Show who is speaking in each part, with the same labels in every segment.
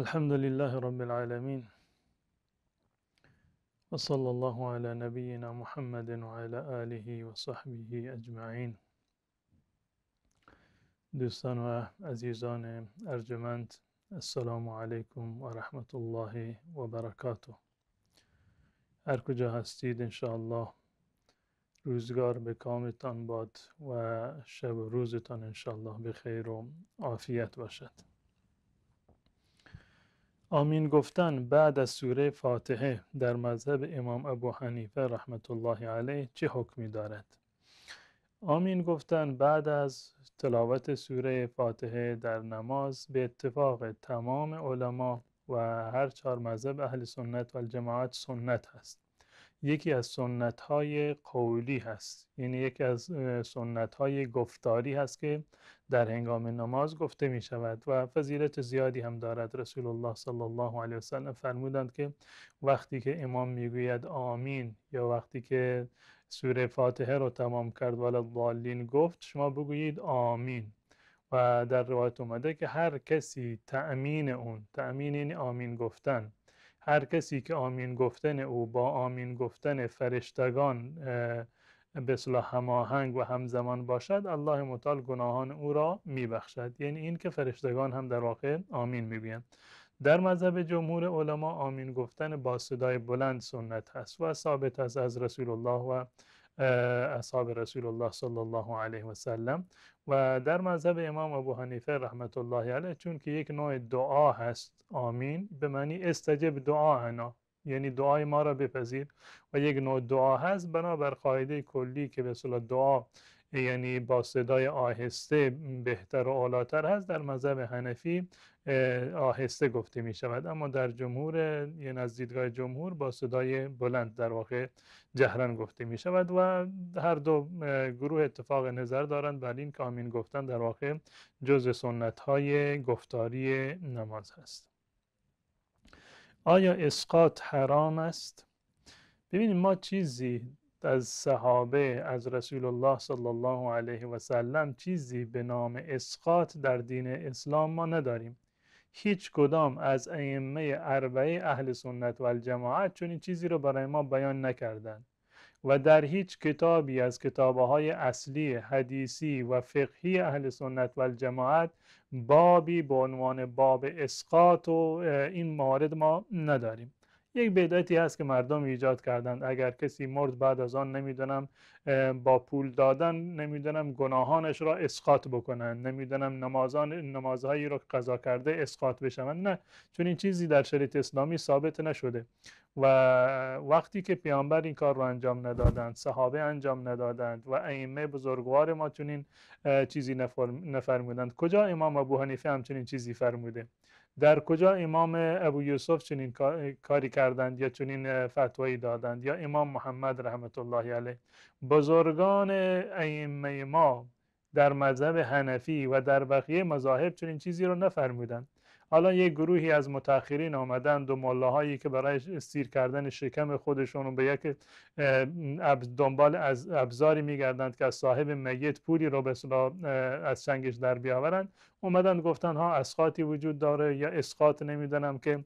Speaker 1: الحمد لله رب العالمين وصلى الله على نبينا محمد وعلى آله وصحبه أجمعين دوستان وعزيزان أرجمند السلام عليكم ورحمة الله وبركاته هر کجا هستید انشاءالله روزگار به کامتان باد و شب روزتان انشاءالله به خیر و عافیت باشد آمین گفتن بعد از سوره فاتحه در مذهب امام ابو حنیفه رحمت الله علیه چه حکمی دارد؟ آمین گفتن بعد از تلاوت سوره فاتحه در نماز به اتفاق تمام علما و هر چهار مذهب اهل سنت و جماعت سنت هست یکی از سنت های قولی هست یعنی یکی از سنت های گفتاری هست که در هنگام نماز گفته می شود و فضیلت زیادی هم دارد رسول الله صلی الله علیه وسلم فرمودند که وقتی که امام میگوید آمین یا وقتی که سوره فاتحه رو تمام کرد و الضالین گفت شما بگویید آمین و در روایت اومده که هر کسی تأمین اون تأمین این یعنی آمین گفتن هر کسی که آمین گفتن او با آمین گفتن فرشتگان به صلاح هماهنگ و همزمان باشد الله متعال گناهان او را میبخشد یعنی این که فرشتگان هم در واقع آمین میگویند در مذهب جمهور علما آمین گفتن با صدای بلند سنت هست و ثابت است از رسول الله و اصحاب رسول الله صلی الله علیه و سلم و در مذهب امام ابو حنیفه رحمت الله علیه چون که یک نوع دعا هست آمین به معنی استجب دعا انا یعنی دعای ما را بپذیر و یک نوع دعا هست بنابر قاعده کلی که به صلاح دعا یعنی با صدای آهسته بهتر و اولاتر هست در مذهب هنفی آهسته گفته می شود اما در جمهور یعنی از جمهور با صدای بلند در واقع جهرن گفته می شود و هر دو گروه اتفاق نظر دارند ولی این که آمین گفتن در واقع جز سنت های گفتاری نماز هست آیا اسقاط حرام است؟ ببینید ما چیزی از صحابه از رسول الله صلی الله علیه و سلم چیزی به نام اسقاط در دین اسلام ما نداریم هیچ کدام از ائمه اربعه اهل سنت و الجماعت چنین چیزی رو برای ما بیان نکردند و در هیچ کتابی از کتابهای اصلی حدیثی و فقهی اهل سنت و الجماعت بابی به عنوان باب اسقاط و این موارد ما نداریم یک بدعتی هست که مردم ایجاد کردند اگر کسی مرد بعد از آن نمیدونم با پول دادن نمیدونم گناهانش را اسقاط بکنن نمیدونم نمازان نمازهایی را قضا کرده اسقاط بشوند نه چون این چیزی در شریعت اسلامی ثابت نشده و وقتی که پیامبر این کار را انجام ندادند صحابه انجام ندادند و ائمه بزرگوار ما چنین چیزی نفرمودند کجا امام ابو حنیفه همچنین چیزی فرموده در کجا امام ابو یوسف چنین کاری کردند یا چنین فتوایی دادند یا امام محمد رحمت الله علیه بزرگان ائمه ما در مذهب حنفی و در بقیه مذاهب چنین چیزی رو نفرمودند حالا یک گروهی از متأخرین آمدند و ملاهایی که برای سیر کردن شکم خودشون به یک دنبال از ابزاری میگردند که از صاحب میت پولی رو به از چنگش در بیاورند اومدن گفتن ها اسقاطی وجود داره یا اسقاط نمیدونم که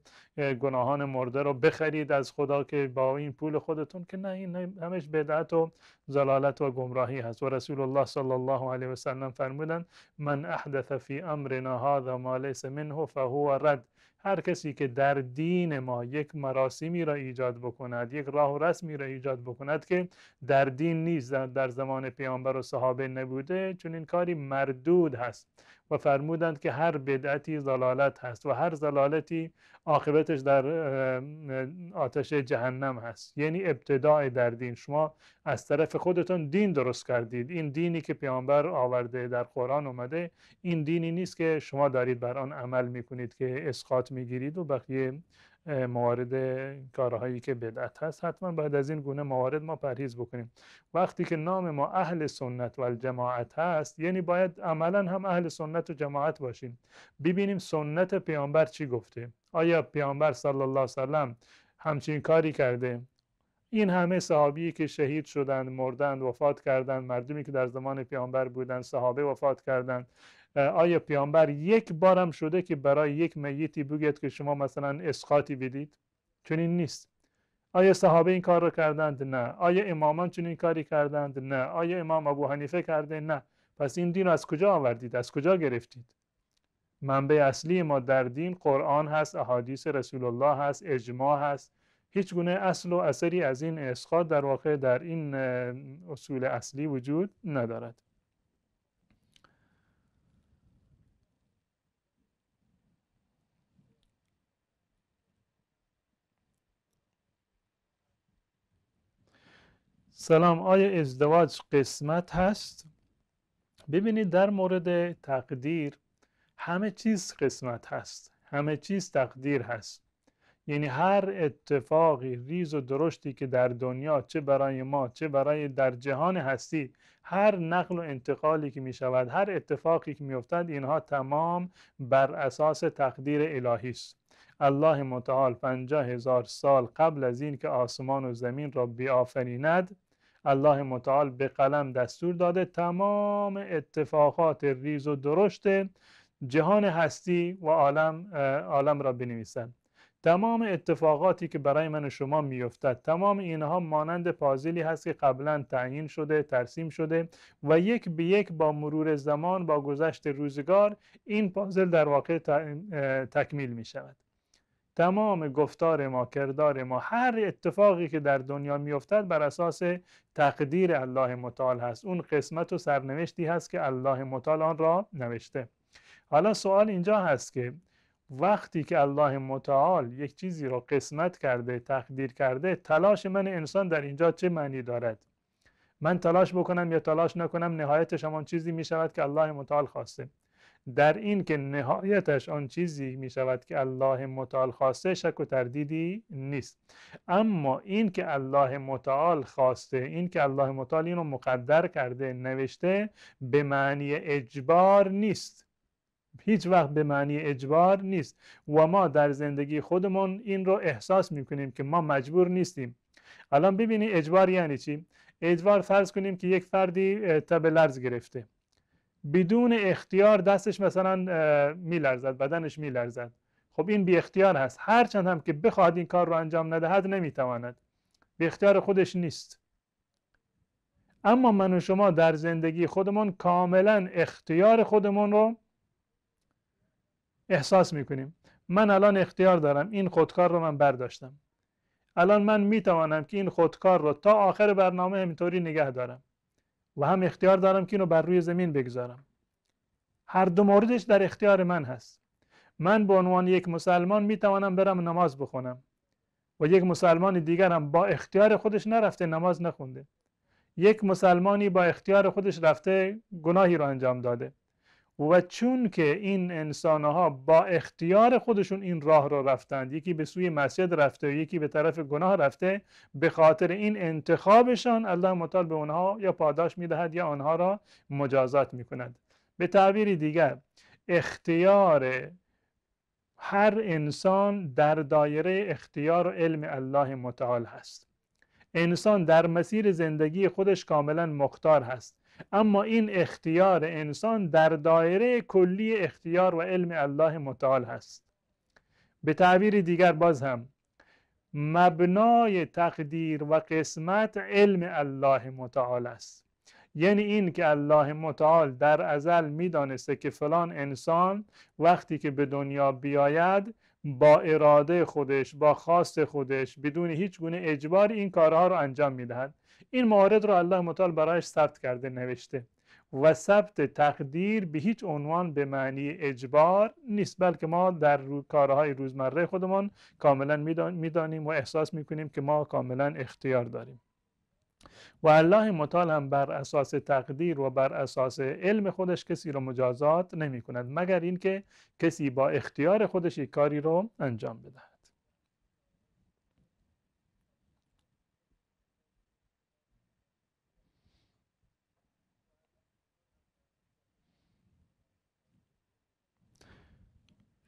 Speaker 1: گناهان مرده رو بخرید از خدا که با این پول خودتون که نه این همش بدعت و زلالت و گمراهی هست و رسول الله صلی الله علیه و سلم فرمودند من احدث فی امرنا هذا ما لیس منه فهو هو رد هر کسی که در دین ما یک مراسمی را ایجاد بکند یک راه و رسمی را ایجاد بکند که در دین نیست در زمان پیامبر و صحابه نبوده چون این کاری مردود هست و فرمودند که هر بدعتی زلالت هست و هر زلالتی عاقبتش در آتش جهنم هست یعنی ابتداع در دین شما از طرف خودتون دین درست کردید این دینی که پیامبر آورده در قرآن اومده این دینی نیست که شما دارید بر آن عمل میکنید که اسقاط میگیرید و بقیه موارد کارهایی که بدعت هست حتما باید از این گونه موارد ما پرهیز بکنیم وقتی که نام ما اهل سنت و جماعت هست یعنی باید عملا هم اهل سنت و جماعت باشیم ببینیم سنت پیامبر چی گفته آیا پیامبر صلی الله علیه وسلم همچین کاری کرده این همه صحابی که شهید شدند، مردند، وفات کردند، مردمی که در زمان پیامبر بودند، صحابه وفات کردند، آیا پیامبر یک هم شده که برای یک میتی بگید که شما مثلا اسقاطی بدید چنین نیست آیا صحابه این کار رو کردند نه آیا امامان چنین کاری کردند نه آیا امام ابو حنیفه کرده نه پس این دین رو از کجا آوردید از کجا گرفتید منبع اصلی ما در دین قرآن هست احادیث رسول الله هست اجماع هست هیچ گونه اصل و اثری از این اسقاط در واقع در این اصول اصلی وجود ندارد سلام آیا ازدواج قسمت هست؟ ببینید در مورد تقدیر همه چیز قسمت هست همه چیز تقدیر هست یعنی هر اتفاقی ریز و درشتی که در دنیا چه برای ما چه برای در جهان هستی هر نقل و انتقالی که می شود هر اتفاقی که می افتد اینها تمام بر اساس تقدیر الهی است الله متعال پنجاه هزار سال قبل از این که آسمان و زمین را بیافریند الله متعال به قلم دستور داده تمام اتفاقات ریز و درشت جهان هستی و عالم عالم را بنویسند تمام اتفاقاتی که برای من و شما میافتد تمام اینها مانند پازلی هست که قبلا تعیین شده ترسیم شده و یک به یک با مرور زمان با گذشت روزگار این پازل در واقع تکمیل می شود تمام گفتار ما کردار ما هر اتفاقی که در دنیا میافتد بر اساس تقدیر الله متعال هست اون قسمت و سرنوشتی هست که الله متعال آن را نوشته حالا سوال اینجا هست که وقتی که الله متعال یک چیزی را قسمت کرده تقدیر کرده تلاش من انسان در اینجا چه معنی دارد من تلاش بکنم یا تلاش نکنم نهایت شما چیزی می شود که الله متعال خواسته در این که نهایتش آن چیزی می شود که الله متعال خواسته شک و تردیدی نیست اما این که الله متعال خواسته این که الله متعال رو مقدر کرده نوشته به معنی اجبار نیست هیچ وقت به معنی اجبار نیست و ما در زندگی خودمون این رو احساس میکنیم که ما مجبور نیستیم الان ببینی اجبار یعنی چی؟ اجبار فرض کنیم که یک فردی تب لرز گرفته بدون اختیار دستش مثلا میلرزد بدنش میلرزد خب این بی اختیار هست هرچند هم که بخواهد این کار رو انجام ندهد نمیتواند بی اختیار خودش نیست اما من و شما در زندگی خودمون کاملا اختیار خودمون رو احساس میکنیم من الان اختیار دارم این خودکار رو من برداشتم الان من میتوانم که این خودکار رو تا آخر برنامه همینطوری نگه دارم و هم اختیار دارم که اینو بر روی زمین بگذارم هر دو موردش در اختیار من هست من به عنوان یک مسلمان می توانم برم نماز بخونم و یک مسلمان دیگر هم با اختیار خودش نرفته نماز نخونده یک مسلمانی با اختیار خودش رفته گناهی رو انجام داده و چون که این انسانها با اختیار خودشون این راه را رفتند یکی به سوی مسجد رفته و یکی به طرف گناه رفته به خاطر این انتخابشان الله متعال به اونها یا پاداش میدهد یا آنها را مجازات میکند به تعبیر دیگر اختیار هر انسان در دایره اختیار و علم الله متعال هست انسان در مسیر زندگی خودش کاملا مختار هست اما این اختیار انسان در دایره کلی اختیار و علم الله متعال هست به تعبیر دیگر باز هم مبنای تقدیر و قسمت علم الله متعال است یعنی این که الله متعال در ازل میدانسته که فلان انسان وقتی که به دنیا بیاید با اراده خودش با خواست خودش بدون هیچ گونه اجبار این کارها رو انجام میدهد این موارد رو الله متعال برایش ثبت کرده نوشته و ثبت تقدیر به هیچ عنوان به معنی اجبار نیست بلکه ما در رو... کارهای روزمره خودمان کاملا میدانیم و احساس میکنیم که ما کاملا اختیار داریم و الله متعال هم بر اساس تقدیر و بر اساس علم خودش کسی رو مجازات نمی کند مگر اینکه کسی با اختیار خودش یک کاری رو انجام بده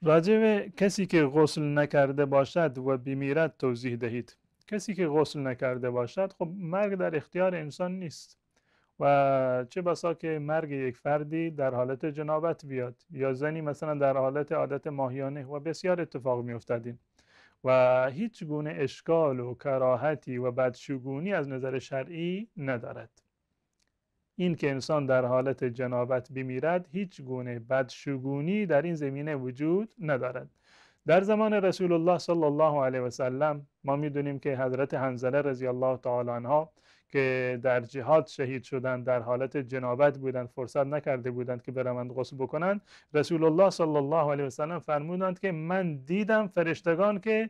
Speaker 1: راجع به کسی که غسل نکرده باشد و بمیرد توضیح دهید کسی که غسل نکرده باشد خب مرگ در اختیار انسان نیست و چه بسا که مرگ یک فردی در حالت جنابت بیاد یا زنی مثلا در حالت عادت ماهیانه و بسیار اتفاق افتدین و هیچ گونه اشکال و کراهتی و بدشگونی از نظر شرعی ندارد این که انسان در حالت جنابت بمیرد هیچ گونه بدشگونی در این زمینه وجود ندارد در زمان رسول الله صلی الله علیه و سلم ما میدونیم که حضرت هنزله رضی الله تعالی عنها که در جهاد شهید شدند در حالت جنابت بودند فرصت نکرده بودند که بروند غسل بکنند رسول الله صلی الله علیه و سلم فرمودند که من دیدم فرشتگان که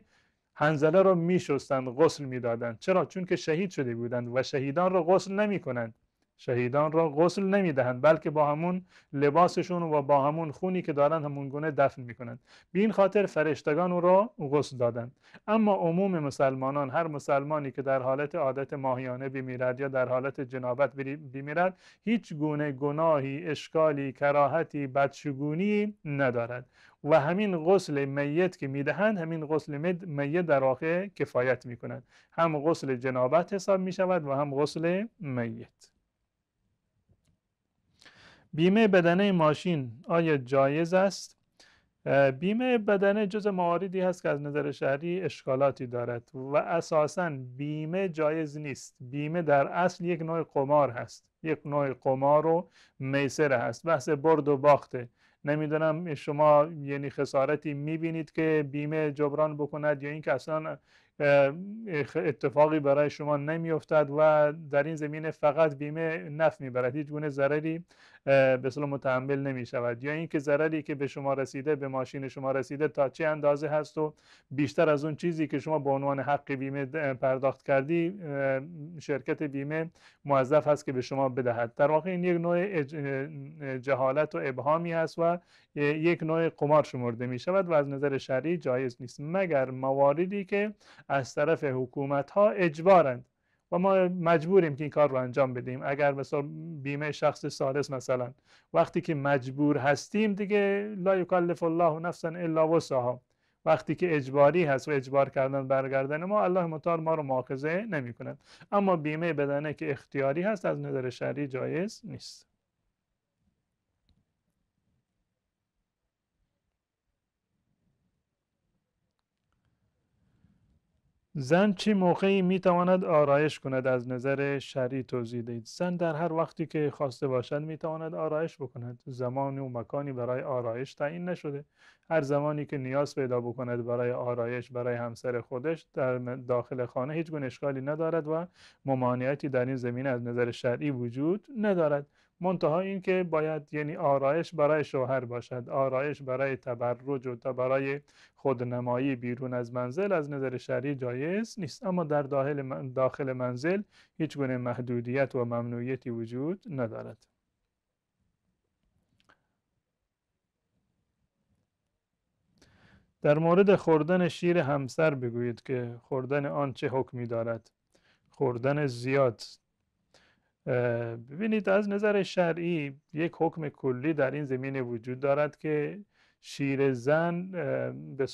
Speaker 1: حنزله را میشستند غسل میدادند چرا چون که شهید شده بودند و شهیدان را غسل نمیکنند شهیدان را غسل نمیدهند بلکه با همون لباسشون و با همون خونی که دارند همون گونه دفن میکنند به این خاطر فرشتگان او را غسل دادند اما عموم مسلمانان هر مسلمانی که در حالت عادت ماهیانه بمیرد یا در حالت جنابت بمیرد هیچ گونه گناهی اشکالی کراهتی بدشگونی ندارد و همین غسل میت که میدهند همین غسل میت در واقع کفایت میکنند هم غسل جنابت حساب میشود و هم غسل میت بیمه بدنه ماشین آیا جایز است؟ بیمه بدنه جز مواردی هست که از نظر شهری اشکالاتی دارد و اساسا بیمه جایز نیست بیمه در اصل یک نوع قمار هست یک نوع قمار و میسر هست بحث برد و باخته نمیدونم شما یعنی خسارتی میبینید که بیمه جبران بکند یا اینکه اصلا اتفاقی برای شما نمیافتد و در این زمینه فقط بیمه نف میبرد هیچ گونه ضرری به صلاح متحمل نمی شود یا اینکه ضرری که به شما رسیده به ماشین شما رسیده تا چه اندازه هست و بیشتر از اون چیزی که شما به عنوان حق بیمه پرداخت کردی شرکت بیمه موظف هست که به شما بدهد در واقع این یک نوع جهالت و ابهامی هست و یک نوع قمار شمرده می شود و از نظر شرعی جایز نیست مگر مواردی که از طرف حکومت ها اجبارند و ما مجبوریم که این کار رو انجام بدیم اگر مثلا بیمه شخص سالس مثلا وقتی که مجبور هستیم دیگه لا یکلف الله نفسا الا وسعها وقتی که اجباری هست و اجبار کردن برگردن ما الله متعال ما رو مؤاخذه نمی اما بیمه بدنه که اختیاری هست از نظر شرعی جایز نیست زن چه موقعی می تواند آرایش کند از نظر شرعی توضیح دهید زن در هر وقتی که خواسته باشد می تواند آرایش بکند زمان و مکانی برای آرایش تعیین نشده هر زمانی که نیاز پیدا بکند برای آرایش برای همسر خودش در داخل خانه هیچ گونه اشکالی ندارد و ممانعتی در این زمینه از نظر شرعی وجود ندارد منتها این که باید یعنی آرایش برای شوهر باشد آرایش برای تبرج و برای خودنمایی بیرون از منزل از نظر شریع جایز نیست اما در داخل, داخل منزل هیچ گونه محدودیت و ممنوعیتی وجود ندارد در مورد خوردن شیر همسر بگویید که خوردن آن چه حکمی دارد خوردن زیاد ببینید از نظر شرعی یک حکم کلی در این زمینه وجود دارد که شیر زن به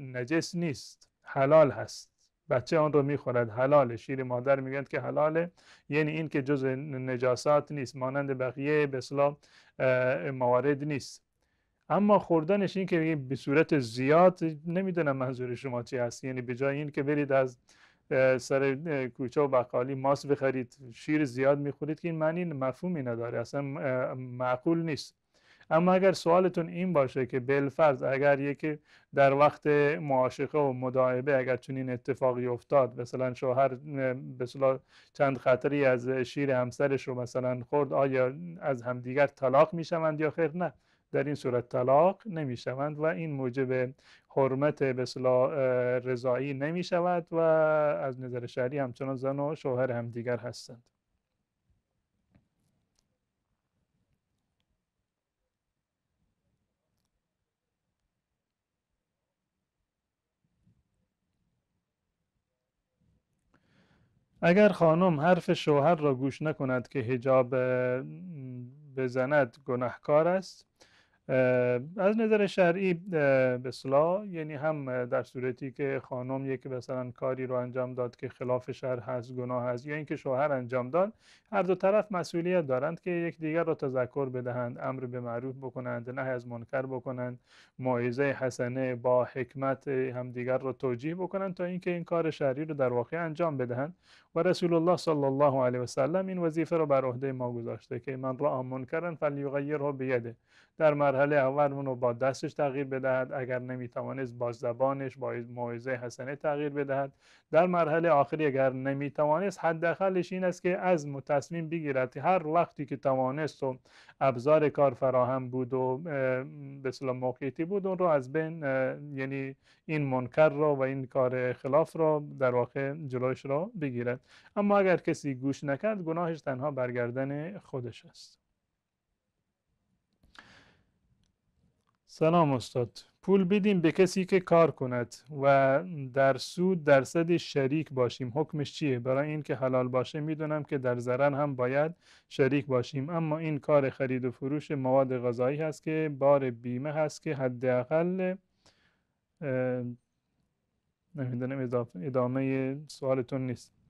Speaker 1: نجس نیست حلال هست بچه آن رو میخورد حلاله شیر مادر میگند که حلاله یعنی این که جز نجاسات نیست مانند بقیه به موارد نیست اما خوردنش این که به صورت زیاد نمیدونم منظور شما چی هست یعنی به جای این که برید از سر کوچه و بقالی ماس بخرید شیر زیاد میخورید که این معنی مفهومی نداره اصلا معقول نیست اما اگر سوالتون این باشه که بلفرض اگر یکی در وقت معاشقه و مداعبه اگر چنین اتفاقی افتاد مثلا شوهر مثلا چند خطری از شیر همسرش رو مثلا خورد آیا از همدیگر طلاق میشوند یا خیر نه در این صورت طلاق نمی شوند و این موجب حرمت بسلا رضایی نمی شود و از نظر شهری همچنان زن و شوهر همدیگر هستند اگر خانم حرف شوهر را گوش نکند که هجاب بزند گناهکار است از نظر شرعی به یعنی هم در صورتی که خانم یک مثلا کاری رو انجام داد که خلاف شرع هست گناه هست یا اینکه شوهر انجام داد هر دو طرف مسئولیت دارند که دیگر را تذکر بدهند امر به معروف بکنند نه از منکر بکنند موعظه حسنه با حکمت همدیگر را توجیه بکنند تا اینکه این کار شرعی رو در واقع انجام بدهند و رسول الله صلی الله علیه و سلم این وظیفه را بر عهده ما گذاشته که من را منکرن فلیغیره بیده در مرحله اول اون رو با دستش تغییر بدهد اگر نمیتوانست با زبانش با موعظه حسنه تغییر بدهد در مرحله آخری اگر نمیتوانست حداقلش این است که از متصمیم بگیرد هر وقتی که توانست و ابزار کار فراهم بود و به موقعیتی بود اون رو از بین یعنی این منکر رو و این کار خلاف رو در واقع جلوش رو بگیرد اما اگر کسی گوش نکرد گناهش تنها برگردن خودش است سلام استاد پول بدیم به کسی که کار کند و در سود درصد شریک باشیم حکمش چیه برای اینکه حلال باشه میدونم که در زرن هم باید شریک باشیم اما این کار خرید و فروش مواد غذایی هست که بار بیمه هست که حداقل نمیدونم ادامه سوالتون نیست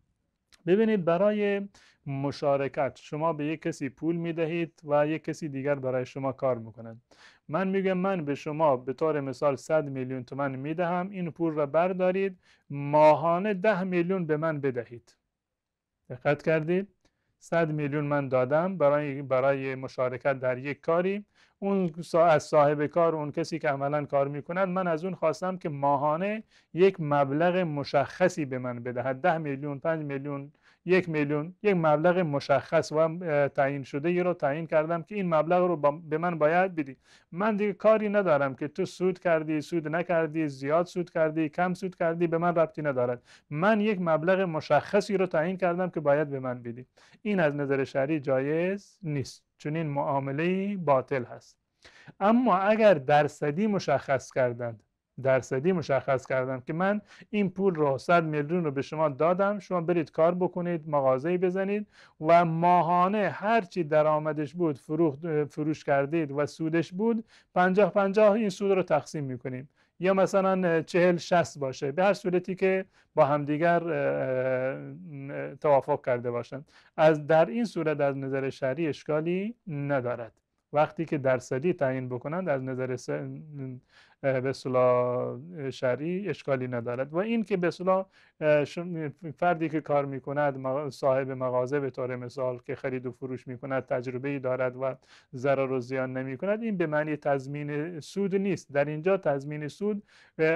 Speaker 1: ببینید برای مشارکت شما به یک کسی پول می دهید و یک کسی دیگر برای شما کار میکند من میگم من به شما به طور مثال 100 میلیون تومن می دهم این پول را بردارید ماهانه 10 میلیون به من بدهید دقت کردید 100 میلیون من دادم برای برای مشارکت در یک کاری اون از صاحب کار اون کسی که عملا کار میکند، من از اون خواستم که ماهانه یک مبلغ مشخصی به من بدهد 10 میلیون 5 میلیون یک میلیون یک مبلغ مشخص و تعیین شده ای رو تعیین کردم که این مبلغ رو به من باید بدی من دیگه کاری ندارم که تو سود کردی سود نکردی زیاد سود کردی کم سود کردی به من ربطی ندارد من یک مبلغ مشخصی رو تعیین کردم که باید به من بدی این از نظر شرعی جایز نیست چون این معامله باطل هست اما اگر درصدی مشخص کردند درصدی مشخص کردم که من این پول رو 100 میلیون رو به شما دادم شما برید کار بکنید مغازه بزنید و ماهانه چی درآمدش بود فروش کردید و سودش بود 50 50 این سود رو تقسیم میکنیم یا مثلا 40 60 باشه به هر صورتی که با همدیگر توافق کرده باشند از در این صورت از نظر شرعی اشکالی ندارد وقتی که درصدی تعیین بکنند از نظر به صلاح شرعی اشکالی ندارد و این که به فردی که کار می کند صاحب مغازه به طور مثال که خرید و فروش می کند تجربه ای دارد و ضرر و زیان نمی کند این به معنی تضمین سود نیست در اینجا تضمین سود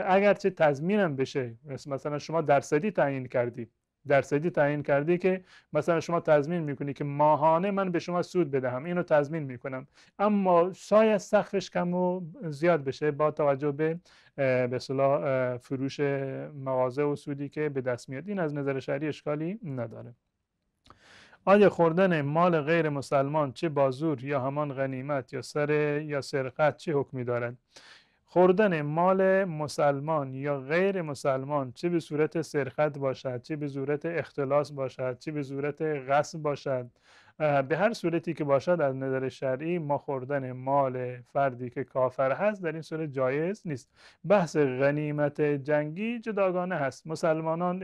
Speaker 1: اگرچه تضمینم بشه مثلا شما درصدی تعیین کردید درصدی تعیین کردی که مثلا شما تضمین میکنی که ماهانه من به شما سود بدهم اینو تضمین میکنم اما شاید سقفش کم و زیاد بشه با توجه به به صلاح فروش مغازه و سودی که به دست میاد این از نظر شهری اشکالی نداره آیا خوردن مال غیر مسلمان چه بازور یا همان غنیمت یا سر یا سرقت چه حکمی دارد خوردن مال مسلمان یا غیر مسلمان چه به صورت سرقت باشد چه به صورت اختلاس باشد چه به صورت غصب باشد به هر صورتی که باشد از نظر شرعی ما خوردن مال فردی که کافر هست در این صورت جایز نیست بحث غنیمت جنگی جداگانه هست مسلمانان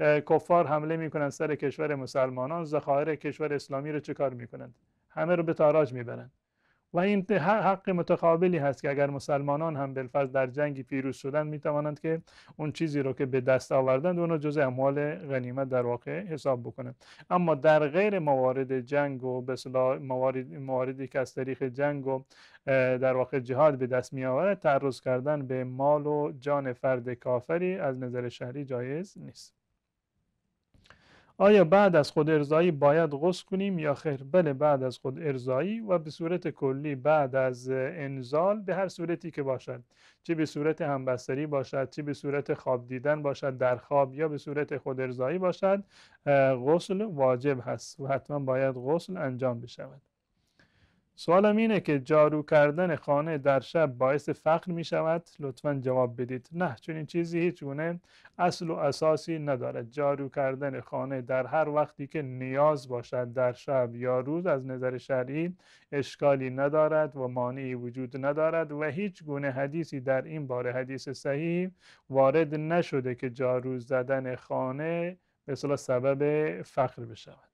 Speaker 1: کفار حمله میکنند سر کشور مسلمانان ذخایر کشور اسلامی رو چه کار میکنند همه رو به تاراج میبرند و این حق متقابلی هست که اگر مسلمانان هم بالفرض در جنگی پیروز شدن می توانند که اون چیزی رو که به دست آوردند اون جز اموال غنیمت در واقع حساب بکنند اما در غیر موارد جنگ و به موارد مواردی که از طریق جنگ و در واقع جهاد به دست می آورد تعرض کردن به مال و جان فرد کافری از نظر شهری جایز نیست آیا بعد از خود ارزایی باید غسل کنیم یا خیر بله بعد از خود ارزایی و به صورت کلی بعد از انزال به هر صورتی که باشد چه به صورت همبستری باشد چه به صورت خواب دیدن باشد در خواب یا به صورت خود ارزایی باشد غسل واجب هست و حتما باید غسل انجام بشود سوالم اینه که جارو کردن خانه در شب باعث فقر می شود لطفا جواب بدید نه چون این چیزی هیچ گونه اصل و اساسی ندارد جارو کردن خانه در هر وقتی که نیاز باشد در شب یا روز از نظر شرعی اشکالی ندارد و مانعی وجود ندارد و هیچ گونه حدیثی در این باره حدیث صحیح وارد نشده که جارو زدن خانه به سبب فقر بشود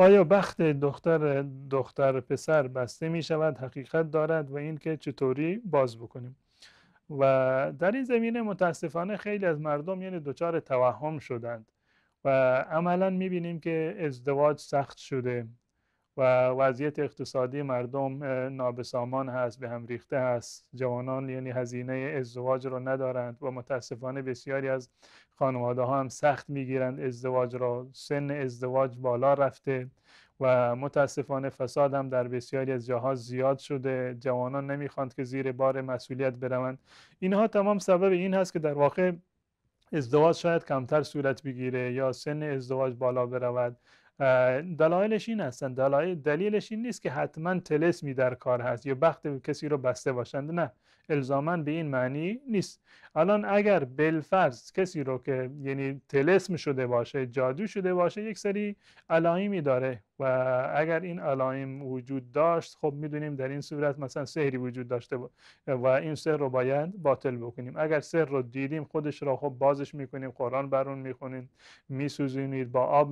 Speaker 1: آیا بخت دختر دختر پسر بسته می شود حقیقت دارد و اینکه چطوری باز بکنیم و در این زمینه متاسفانه خیلی از مردم یعنی دچار توهم شدند و عملا می بینیم که ازدواج سخت شده و وضعیت اقتصادی مردم نابسامان هست به هم ریخته هست جوانان یعنی هزینه ازدواج رو ندارند و متاسفانه بسیاری از خانواده ها هم سخت میگیرند ازدواج را سن ازدواج بالا رفته و متاسفانه فساد هم در بسیاری از جاها زیاد شده جوانان نمیخواند که زیر بار مسئولیت بروند اینها تمام سبب این هست که در واقع ازدواج شاید کمتر صورت بگیره یا سن ازدواج بالا برود دلایلش این هستن دلایل دلیلش این نیست که حتما تلسمی در کار هست یا بخت کسی رو بسته باشند نه الزاما به این معنی نیست الان اگر بلفرز کسی رو که یعنی تلسم شده باشه جادو شده باشه یک سری علائمی داره و اگر این علائم وجود داشت خب میدونیم در این صورت مثلا سحری وجود داشته بود و این سحر رو باید باطل بکنیم اگر سحر رو دیدیم خودش را خب بازش میکنیم قرآن بر میخونیم میسوزونید با آب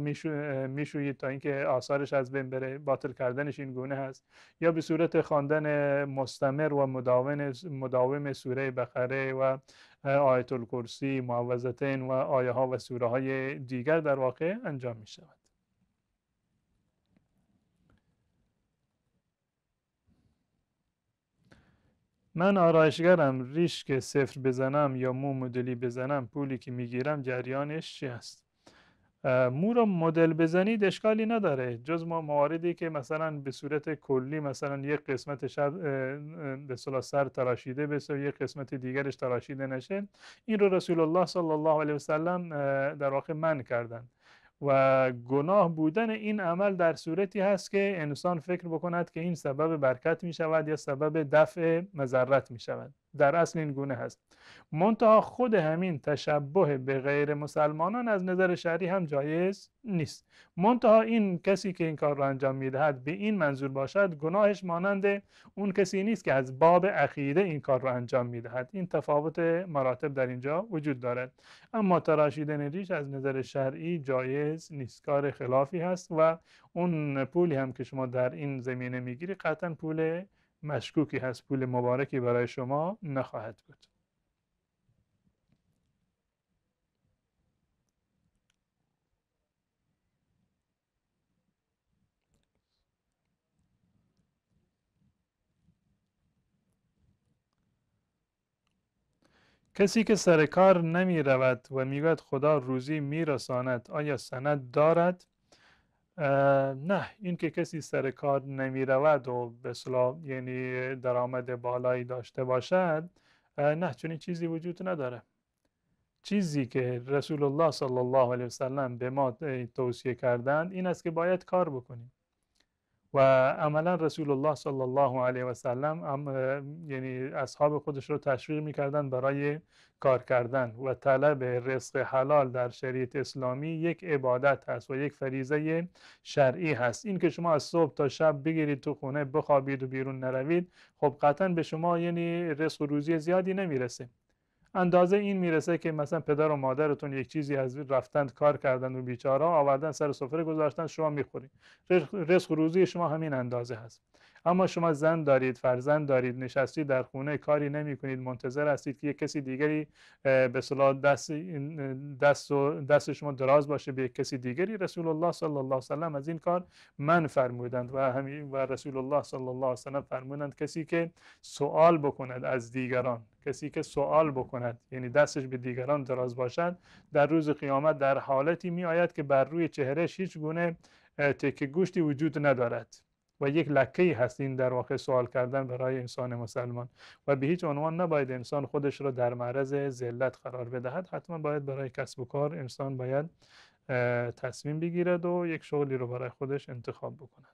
Speaker 1: میشویید تا اینکه آثارش از بین بره باطل کردنش این گونه هست یا به صورت خواندن مستمر و مداوم مداوم سوره بقره و آیت الکرسی معوذتین و آیه ها و سوره های دیگر در واقع انجام می شود من آرایشگرم ریش که صفر بزنم یا مو مدلی بزنم پولی که میگیرم جریانش چی هست مو رو مدل بزنید اشکالی نداره جز ما مواردی که مثلا به صورت کلی مثلا یک قسمت شد به صلاح سر تراشیده بشه یک قسمت دیگرش تراشیده نشه این رو رسول الله صلی الله علیه وسلم در واقع من کردن و گناه بودن این عمل در صورتی هست که انسان فکر بکند که این سبب برکت می شود یا سبب دفع مذرت می شود در اصل این گونه هست منتها خود همین تشبه به غیر مسلمانان از نظر شرعی هم جایز نیست منتها این کسی که این کار را انجام میدهد به این منظور باشد گناهش مانند اون کسی نیست که از باب عقیده این کار را انجام میدهد این تفاوت مراتب در اینجا وجود دارد اما تراشیدن ریش از نظر شرعی جایز نیست کار خلافی هست و اون پولی هم که شما در این زمینه میگیری قطعا پول مشکوکی هست پول مبارکی برای شما نخواهد بود کسی که سر کار نمی رود و میگوید خدا روزی میرساند آیا سند دارد نه این که کسی سر کار نمی رود و به یعنی درآمد بالایی داشته باشد نه چون این چیزی وجود نداره چیزی که رسول الله صلی الله علیه وسلم به ما توصیه کردند این است که باید کار بکنیم و عملا رسول الله صلی الله علیه و سلم یعنی اصحاب خودش رو تشویق میکردن برای کار کردن و طلب رزق حلال در شریعت اسلامی یک عبادت هست و یک فریزه شرعی هست این که شما از صبح تا شب بگیرید تو خونه بخوابید و بیرون نروید خب قطعا به شما یعنی رزق روزی زیادی نمیرسه اندازه این میرسه که مثلا پدر و مادرتون یک چیزی از رفتن کار کردن و بیچاره آوردن سر سفره گذاشتن شما میخورید رزق روزی شما همین اندازه هست اما شما زن دارید فرزند دارید نشستید در خونه کاری نمی کنید منتظر هستید که یک کسی دیگری به صلاح دست, دست, دست شما دراز باشه به کسی دیگری رسول الله صلی الله علیه وسلم از این کار من فرمودند و, و رسول الله صلی الله علیه وسلم فرمودند کسی که سوال بکند از دیگران کسی که سوال بکند یعنی دستش به دیگران دراز باشد در روز قیامت در حالتی می آید که بر روی چهرهش هیچ گونه تکه گوشتی وجود ندارد و یک لکه این در واقع سوال کردن برای انسان مسلمان و به هیچ عنوان نباید انسان خودش را در معرض ذلت قرار بدهد حتما باید برای کسب و کار انسان باید تصمیم بگیرد و یک شغلی رو برای خودش انتخاب بکند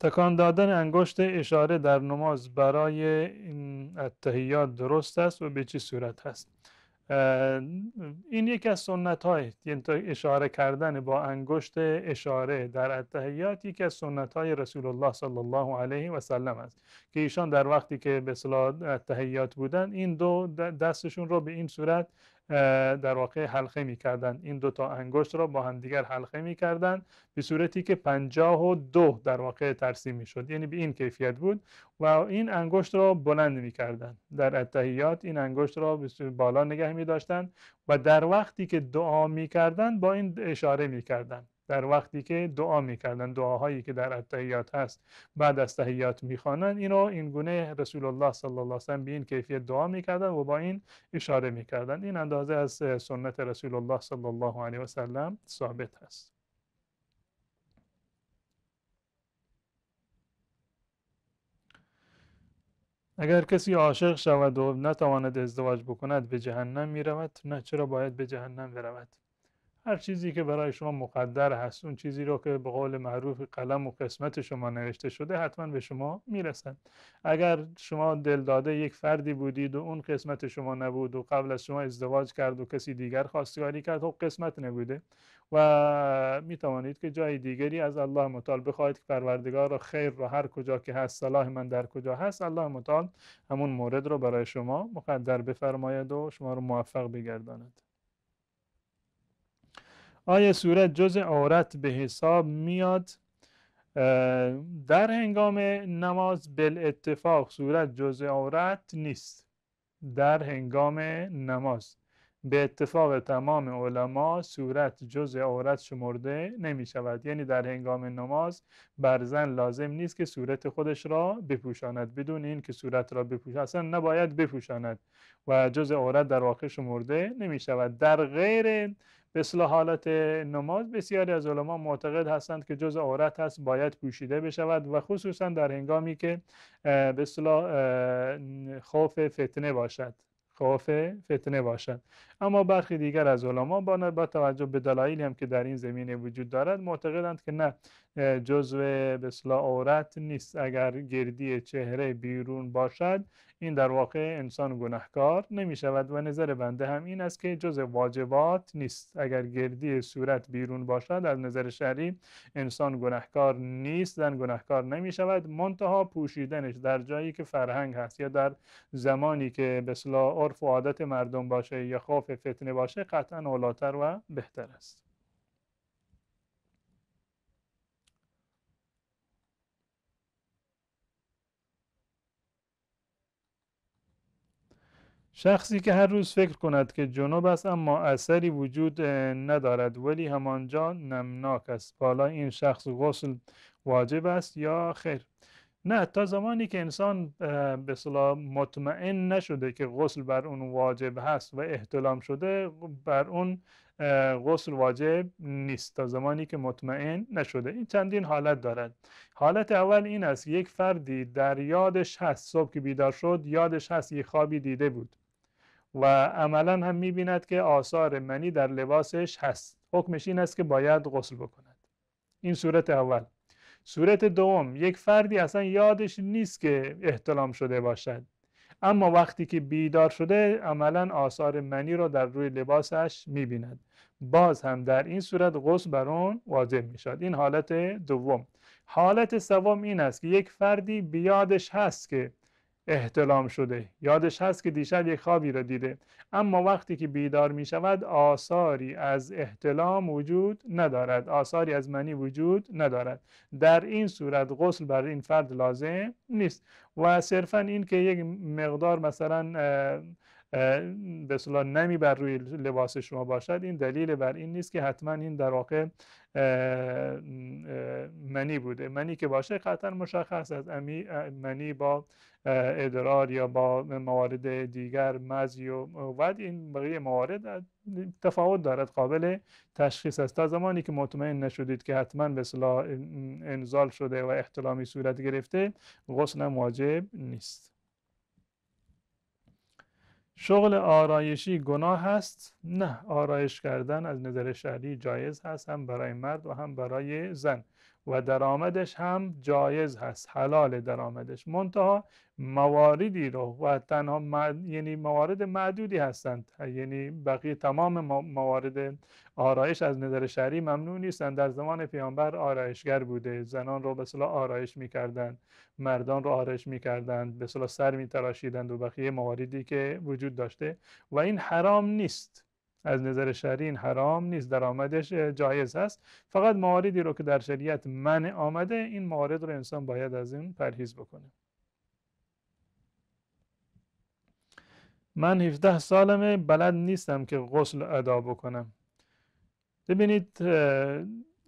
Speaker 1: تکان دادن انگشت اشاره در نماز برای این اتحیات درست است و به چه صورت هست این یکی از سنت های یعنی اشاره کردن با انگشت اشاره در اتحیات یکی از سنت های رسول الله صلی الله علیه و سلم است که ایشان در وقتی که به صلاح اتحیات بودن این دو دستشون رو به این صورت در واقع حلقه کردن این دو تا انگشت را با همدیگر حلقه کردن به صورتی که پنجاه و دو در واقع ترسیم شد یعنی به این کیفیت بود و این انگشت را بلند کردن در اتحیات این انگشت را بالا نگه می داشتن و در وقتی که دعا کردن با این اشاره میکردن در وقتی که دعا میکردن دعاهایی که در اتحیات هست بعد از تحیات میخوانن اینو این گونه رسول الله صلی الله علیه وسلم به این کیفیت دعا میکردن و با این اشاره میکردن این اندازه از سنت رسول الله صلی الله علیه وسلم ثابت هست اگر کسی عاشق شود و نتواند ازدواج بکند به جهنم میرود نه چرا باید به جهنم برود هر چیزی که برای شما مقدر هست اون چیزی رو که به قول معروف قلم و قسمت شما نوشته شده حتما به شما میرسد اگر شما دلداده یک فردی بودید و اون قسمت شما نبود و قبل از شما ازدواج کرد و کسی دیگر خواستگاری کرد و خب قسمت نبوده و می توانید که جای دیگری از الله مطال بخواید که پروردگار را خیر را هر کجا که هست صلاح من در کجا هست الله مطال همون مورد رو برای شما مقدر بفرماید و شما رو موفق بگرداند آیا صورت جز عورت به حساب میاد در هنگام نماز بل اتفاق صورت جز عورت نیست در هنگام نماز به اتفاق تمام علما صورت جز عورت شمرده نمی شود یعنی در هنگام نماز برزن لازم نیست که صورت خودش را بپوشاند بدون این که صورت را بپوشاند اصلا نباید بپوشاند و جز عورت در واقع شمرده نمی شود در غیر به اصلاح حالت نماز بسیاری از علما معتقد هستند که جز عورت هست باید پوشیده بشود و خصوصا در هنگامی که به خوف فتنه باشد خوف فتنه باشد اما برخی دیگر از علما با توجه به دلایلی هم که در این زمینه وجود دارد معتقدند که نه جزو به اصطلاح عورت نیست اگر گردی چهره بیرون باشد این در واقع انسان گناهکار نمی شود و نظر بنده هم این است که جزء واجبات نیست اگر گردی صورت بیرون باشد از نظر شرعی انسان گناهکار نیست زن گناهکار نمی شود منتها پوشیدنش در جایی که فرهنگ هست یا در زمانی که به عرف و عادت مردم باشه یا خوف فتنه باشه قطعا اولاتر و بهتر است شخصی که هر روز فکر کند که جنوب است اما اثری وجود ندارد ولی همانجا نمناک است بالا این شخص غسل واجب است یا خیر نه تا زمانی که انسان به صلاح مطمئن نشده که غسل بر اون واجب هست و احتلام شده بر اون غسل واجب نیست تا زمانی که مطمئن نشده این چندین حالت دارد حالت اول این است یک فردی در یادش هست صبح که بیدار شد یادش هست یه خوابی دیده بود و عملا هم میبیند که آثار منی در لباسش هست حکمش این است که باید غسل بکند این صورت اول صورت دوم یک فردی اصلا یادش نیست که احتلام شده باشد اما وقتی که بیدار شده عملا آثار منی را در روی لباسش میبیند باز هم در این صورت غسل بر اون واجب میشد این حالت دوم حالت سوم این است که یک فردی بیادش هست که احتلام شده یادش هست که دیشب یک خوابی را دیده اما وقتی که بیدار می شود آثاری از احتلام وجود ندارد آثاری از منی وجود ندارد در این صورت غسل بر این فرد لازم نیست و صرفا این که یک مقدار مثلا به صلاح نمی بر روی لباس شما باشد این دلیل بر این نیست که حتما این در واقع منی بوده منی که باشه قطعا مشخص از منی با ادرار یا با موارد دیگر مزی و ود این بقیه موارد تفاوت دارد قابل تشخیص است تا زمانی که مطمئن نشدید که حتما به صلاح انزال شده و احتلامی صورت گرفته غسل واجب نیست شغل آرایشی گناه هست؟ نه آرایش کردن از نظر شرعی جایز هست هم برای مرد و هم برای زن و درآمدش هم جایز هست حلال درآمدش منتها مواردی رو و تنها یعنی موارد معدودی هستند یعنی بقیه تمام موارد آرایش از نظر شهری ممنوع نیستند در زمان پیامبر آرایشگر بوده زنان رو به آرایش میکردند مردان رو آرایش میکردند به سر میتراشیدند و بقیه مواردی که وجود داشته و این حرام نیست از نظر شرعی این حرام نیست درآمدش جایز هست فقط مواردی رو که در شریعت منع آمده این موارد رو انسان باید از این پرهیز بکنه من 17 سالمه بلد نیستم که غسل ادا بکنم ببینید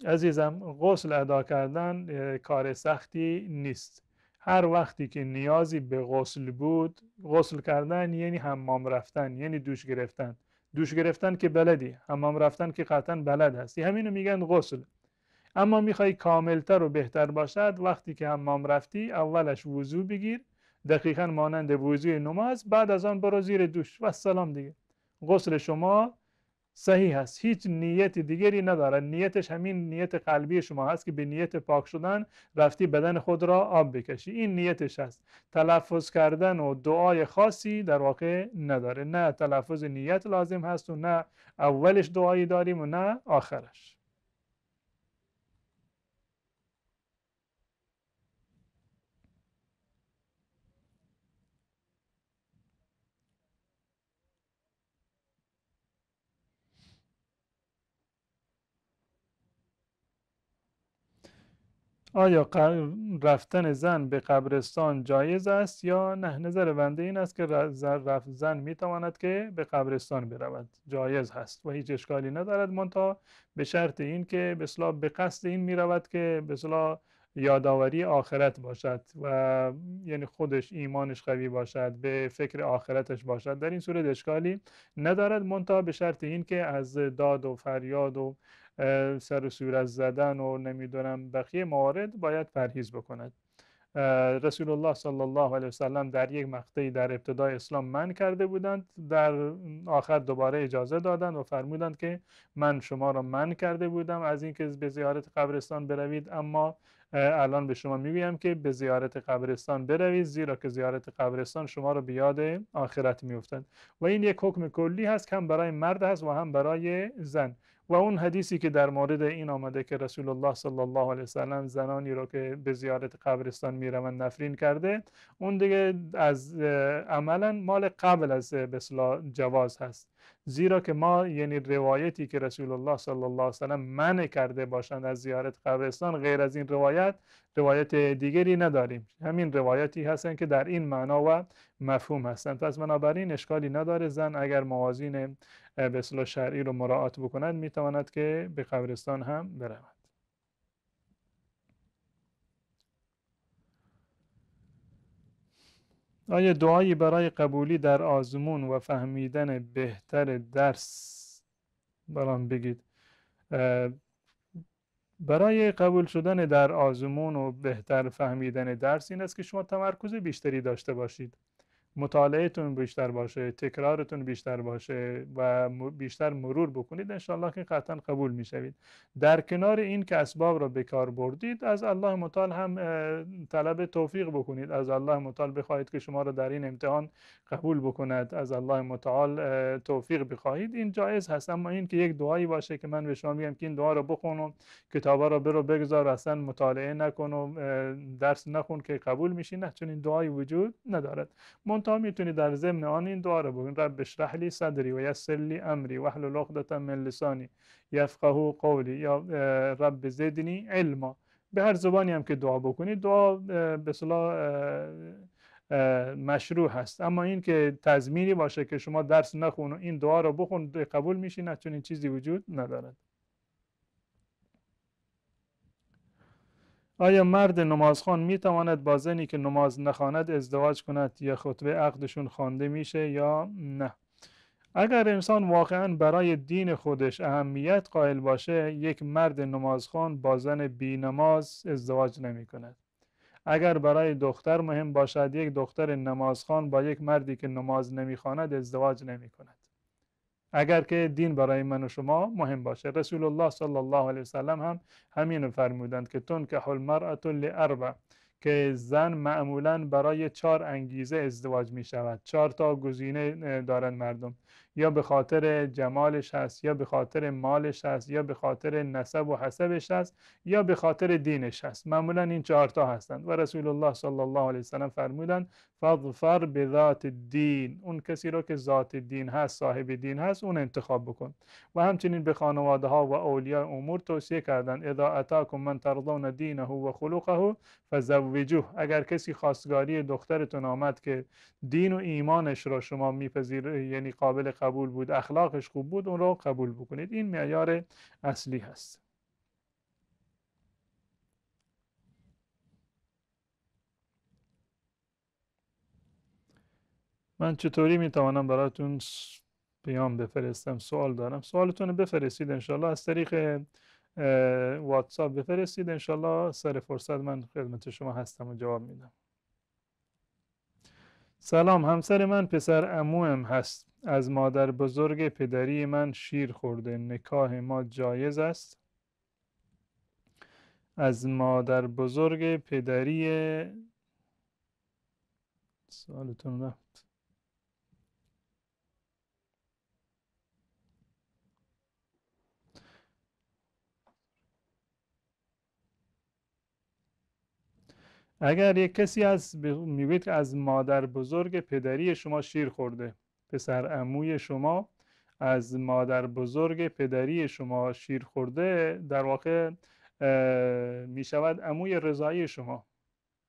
Speaker 1: عزیزم غسل ادا کردن کار سختی نیست هر وقتی که نیازی به غسل بود غسل کردن یعنی حمام رفتن یعنی دوش گرفتن دوش گرفتن که بلدی حمام رفتن که قطعا بلد هستی همینو میگن غسل اما میخوای کاملتر و بهتر باشد وقتی که حمام رفتی اولش وضوع بگیر دقیقا مانند وضوع نماز بعد از آن برو زیر دوش و سلام دیگه غسل شما صحیح هست هیچ نیت دیگری نداره نیتش همین نیت قلبی شما هست که به نیت پاک شدن رفتی بدن خود را آب بکشی این نیتش هست تلفظ کردن و دعای خاصی در واقع نداره نه تلفظ نیت لازم هست و نه اولش دعایی داریم و نه آخرش آیا رفتن زن به قبرستان جایز است یا نه نظر بنده این است که رفت زن میتواند که به قبرستان برود جایز هست و هیچ اشکالی ندارد منتها به شرط این که به به قصد این میرود که به یادآوری آخرت باشد و یعنی خودش ایمانش قوی باشد به فکر آخرتش باشد در این صورت اشکالی ندارد منتها به شرط این که از داد و فریاد و سر و صورت زدن و نمیدونم بقیه موارد باید پرهیز بکند رسول الله صلی الله علیه وسلم در یک مقطعی در ابتدای اسلام من کرده بودند در آخر دوباره اجازه دادند و فرمودند که من شما را من کرده بودم از اینکه به زیارت قبرستان بروید اما الان به شما میگویم که به زیارت قبرستان بروید زیرا که زیارت قبرستان شما را به یاد آخرت میفتند. و این یک حکم کلی هست که هم برای مرد هست و هم برای زن و اون حدیثی که در مورد این آمده که رسول الله صلی الله علیه وسلم زنانی رو که به زیارت قبرستان میروند نفرین کرده اون دیگه از عملا مال قبل از بسلا جواز هست زیرا که ما یعنی روایتی که رسول الله صلی الله علیه وسلم منع کرده باشند از زیارت قبرستان غیر از این روایت روایت دیگری نداریم همین روایتی هستن که در این معنا و مفهوم هستن پس بنابراین اشکالی نداره زن اگر موازین به اصطلاح شرعی رو مراعات بکند میتواند که به قبرستان هم برود آیا دعایی برای قبولی در آزمون و فهمیدن بهتر درس برام بگید برای قبول شدن در آزمون و بهتر فهمیدن درس این است که شما تمرکز بیشتری داشته باشید مطالعهتون بیشتر باشه تکرارتون بیشتر باشه و بیشتر مرور بکنید انشاءالله که قطعا قبول میشوید در کنار این که اسباب را بکار بردید از الله متعال هم طلب توفیق بکنید از الله متعال بخواهید که شما را در این امتحان قبول بکند از الله متعال توفیق بخواهید این جایز هست اما این که یک دعایی باشه که من به شما میگم که این دعا را بخون و کتابا را برو بگذار اصلا مطالعه نکن درس نخون که قبول میشی نه چون این دعایی وجود ندارد تا میتونی در ضمن آن این دعا رو بکنید رب اشرح لی صدری و یسر لی امری واحلل عقده من لسانی یفقه قولی یا رب زدنی علما به هر زبانی هم که دعا بکنید دعا به مشروع هست اما این که تضمینی باشه که شما درس نخون و این دعا رو بخون قبول میشی نه این چیزی وجود ندارد آیا مرد نمازخوان می تواند با زنی که نماز نخواند ازدواج کند یا خطبه عقدشون خوانده میشه یا نه اگر انسان واقعا برای دین خودش اهمیت قائل باشه یک مرد نمازخوان با زن نماز ازدواج نمی کند اگر برای دختر مهم باشد یک دختر نمازخوان با یک مردی که نماز نمیخواند ازدواج نمی کند اگر که دین برای من و شما مهم باشه رسول الله صلی الله علیه وسلم هم همینو فرمودند که تون که لی لاربع که زن معمولا برای چهار انگیزه ازدواج می شود چهار تا گزینه دارند مردم یا به خاطر جمالش هست یا به خاطر مالش هست یا به خاطر نسب و حسبش هست یا به خاطر دینش هست معمولا این چهار تا هستند و رسول الله صلی الله علیه وسلم فرمودند فاظفر به ذات دین اون کسی رو که ذات دین هست صاحب دین هست اون انتخاب بکن و همچنین به خانواده ها و اولیاء امور توصیه کردن اذا اتاکم من ترضون دینه و خلقه فزوجوه اگر کسی خواستگاری دخترتون آمد که دین و ایمانش رو شما میپذیر یعنی قابل قبول بود اخلاقش خوب بود اون رو قبول بکنید این معیار اصلی هست من چطوری میتوانم براتون پیام بفرستم سوال دارم سوالتون رو بفرستید انشالله از طریق واتساپ بفرستید انشالله سر فرصت من خدمت شما هستم و جواب میدم سلام همسر من پسر اموم هست از مادر بزرگ پدری من شیر خورده نکاه ما جایز است از مادر بزرگ پدری سوالتون رفت اگر یک کسی از میگوید از مادر بزرگ پدری شما شیر خورده پسر اموی شما از مادر بزرگ پدری شما شیر خورده در واقع می شود اموی رضایی شما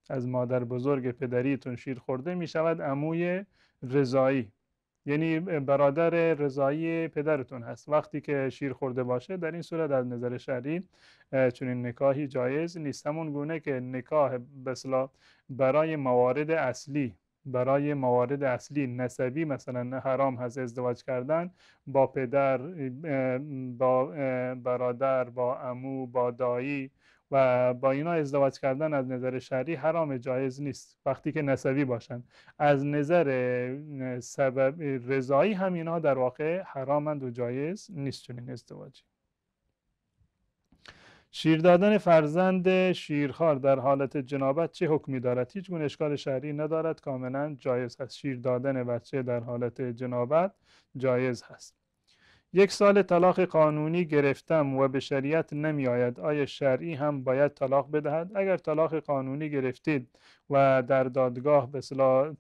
Speaker 1: از مادر بزرگ پدریتون شیر خورده می شود اموی رضایی یعنی برادر رضایی پدرتون هست وقتی که شیر خورده باشه در این صورت از نظر شرعی این نکاحی جایز نیست همون گونه که نکاح بسلا برای موارد اصلی برای موارد اصلی نسبی مثلا حرام هست ازدواج کردن با پدر با برادر با امو با دایی و با اینا ازدواج کردن از نظر شرعی حرام جایز نیست وقتی که نسبی باشن از نظر سبب رضایی هم اینا در واقع حرامند و جایز نیست چنین ازدواجی شیر دادن فرزند شیرخوار در حالت جنابت چه حکمی دارد هیچ گونه اشکال شهری ندارد کاملا جایز هست شیر دادن بچه در حالت جنابت جایز هست یک سال طلاق قانونی گرفتم و به شریعت نمی آید آیا شرعی هم باید طلاق بدهد اگر طلاق قانونی گرفتید و در دادگاه به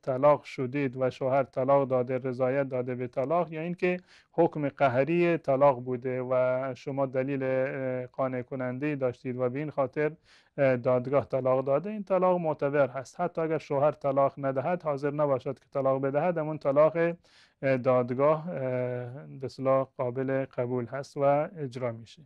Speaker 1: طلاق شدید و شوهر طلاق داده رضایت داده به طلاق یا اینکه حکم قهری طلاق بوده و شما دلیل قانع کننده داشتید و به این خاطر دادگاه طلاق داده این طلاق معتبر هست حتی اگر شوهر طلاق ندهد حاضر نباشد که طلاق بدهد اما طلاق دادگاه بسلا قابل قبول هست و اجرا میشه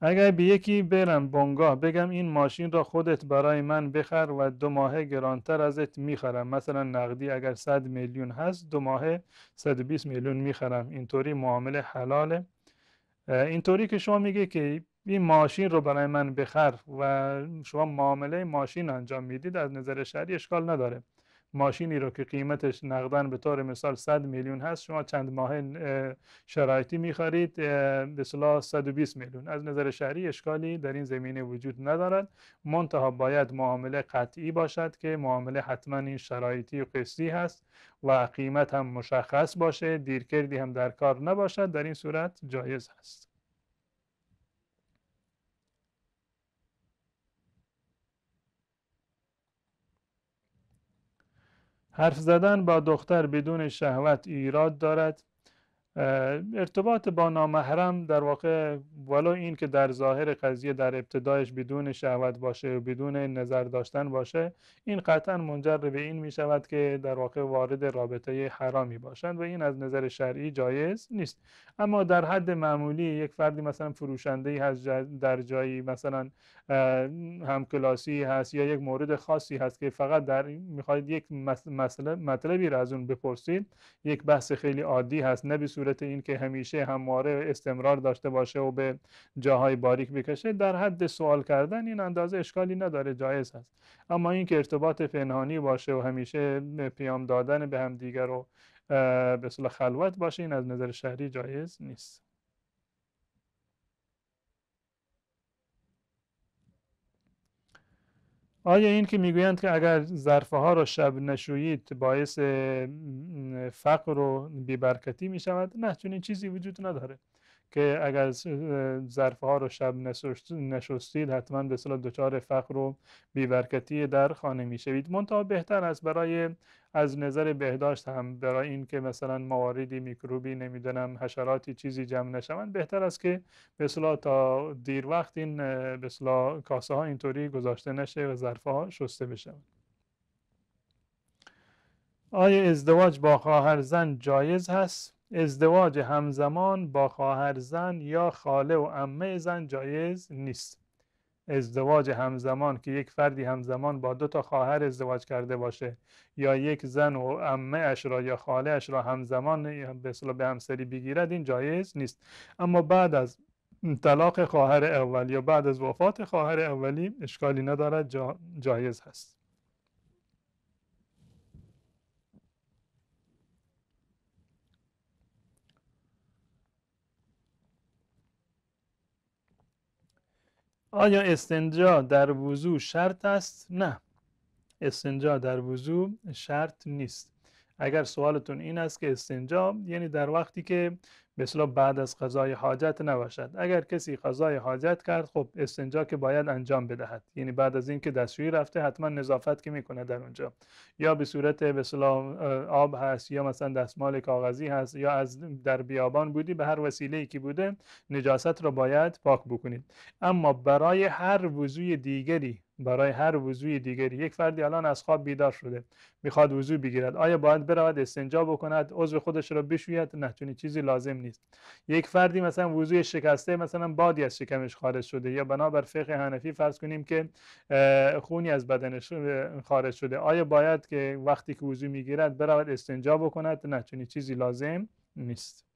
Speaker 1: اگر به یکی برم بنگاه بگم این ماشین را خودت برای من بخر و دو ماه گرانتر ازت میخرم مثلا نقدی اگر 100 میلیون هست دو ماه 120 میلیون میخرم اینطوری معامله حلاله اینطوری که شما میگه که این ماشین رو برای من بخر و شما معامله ماشین انجام میدید از نظر شرعی اشکال نداره ماشینی رو که قیمتش نقدن به طور مثال 100 میلیون هست شما چند ماه شرایطی میخورید به صلاح 120 میلیون از نظر شهری اشکالی در این زمینه وجود ندارد منتها باید معامله قطعی باشد که معامله حتما این شرایطی و قسطی هست و قیمت هم مشخص باشه دیرکردی هم در کار نباشد در این صورت جایز هست حرف زدن با دختر بدون شهوت ایراد دارد ارتباط با نامحرم در واقع ولو این که در ظاهر قضیه در ابتدایش بدون شهوت باشه و بدون نظر داشتن باشه این قطعا منجر به این می شود که در واقع وارد رابطه حرامی باشند و این از نظر شرعی جایز نیست اما در حد معمولی یک فردی مثلا فروشنده هست در جایی مثلا همکلاسی هست یا یک مورد خاصی هست که فقط در یک مسئله مطلبی را از اون بپرسید یک بحث خیلی عادی هست نه اینکه این که همیشه همواره استمرار داشته باشه و به جاهای باریک بکشه در حد سوال کردن این اندازه اشکالی نداره جایز هست اما این که ارتباط پنهانی باشه و همیشه پیام دادن به همدیگر و به صلاح خلوت باشه این از نظر شهری جایز نیست آیا این که میگویند که اگر ظرفه ها را شب نشویید باعث فقر و بیبرکتی می شود نه چون این چیزی وجود نداره که اگر ظرفه ها رو شب نشستید حتما به صلاح دچار فقر و بیبرکتی در خانه می شوید منتها بهتر است برای از نظر بهداشت هم برای اینکه مثلا مواردی میکروبی نمیدونم حشراتی چیزی جمع نشوند بهتر است که به تا دیر وقت این به کاسه ها اینطوری گذاشته نشه و ظرف ها شسته بشوند آیا ازدواج با خواهر زن جایز هست ازدواج همزمان با خواهر زن یا خاله و عمه زن جایز نیست ازدواج همزمان که یک فردی همزمان با دو تا خواهر ازدواج کرده باشه یا یک زن و عمه اش را یا خاله اش را همزمان به به همسری بگیرد این جایز نیست اما بعد از طلاق خواهر اول یا بعد از وفات خواهر اولی اشکالی ندارد جایز هست آیا استنجا در وضوع شرط است؟ نه استنجا در وضوع شرط نیست اگر سوالتون این است که استنجا یعنی در وقتی که مثلا بعد از قضای حاجت نباشد اگر کسی قضای حاجت کرد خب استنجا که باید انجام بدهد یعنی بعد از اینکه دستشویی رفته حتما نظافت که میکنه در اونجا یا به صورت مثلا آب هست یا مثلا دستمال کاغذی هست یا از در بیابان بودی به هر وسیله ای که بوده نجاست را باید پاک بکنید اما برای هر وضوی دیگری برای هر وضوع دیگری یک فردی الان از خواب بیدار شده میخواد وضوع بگیرد آیا باید برود استنجا بکند عضو خودش را بشوید نه چنین چیزی لازم نیست یک فردی مثلا وضوع شکسته مثلا بادی از شکمش خارج شده یا بنابر فقه حنفی فرض کنیم که خونی از بدنش خارج شده آیا باید که وقتی که وضوع میگیرد برود استنجا بکند نه چنین چیزی لازم نیست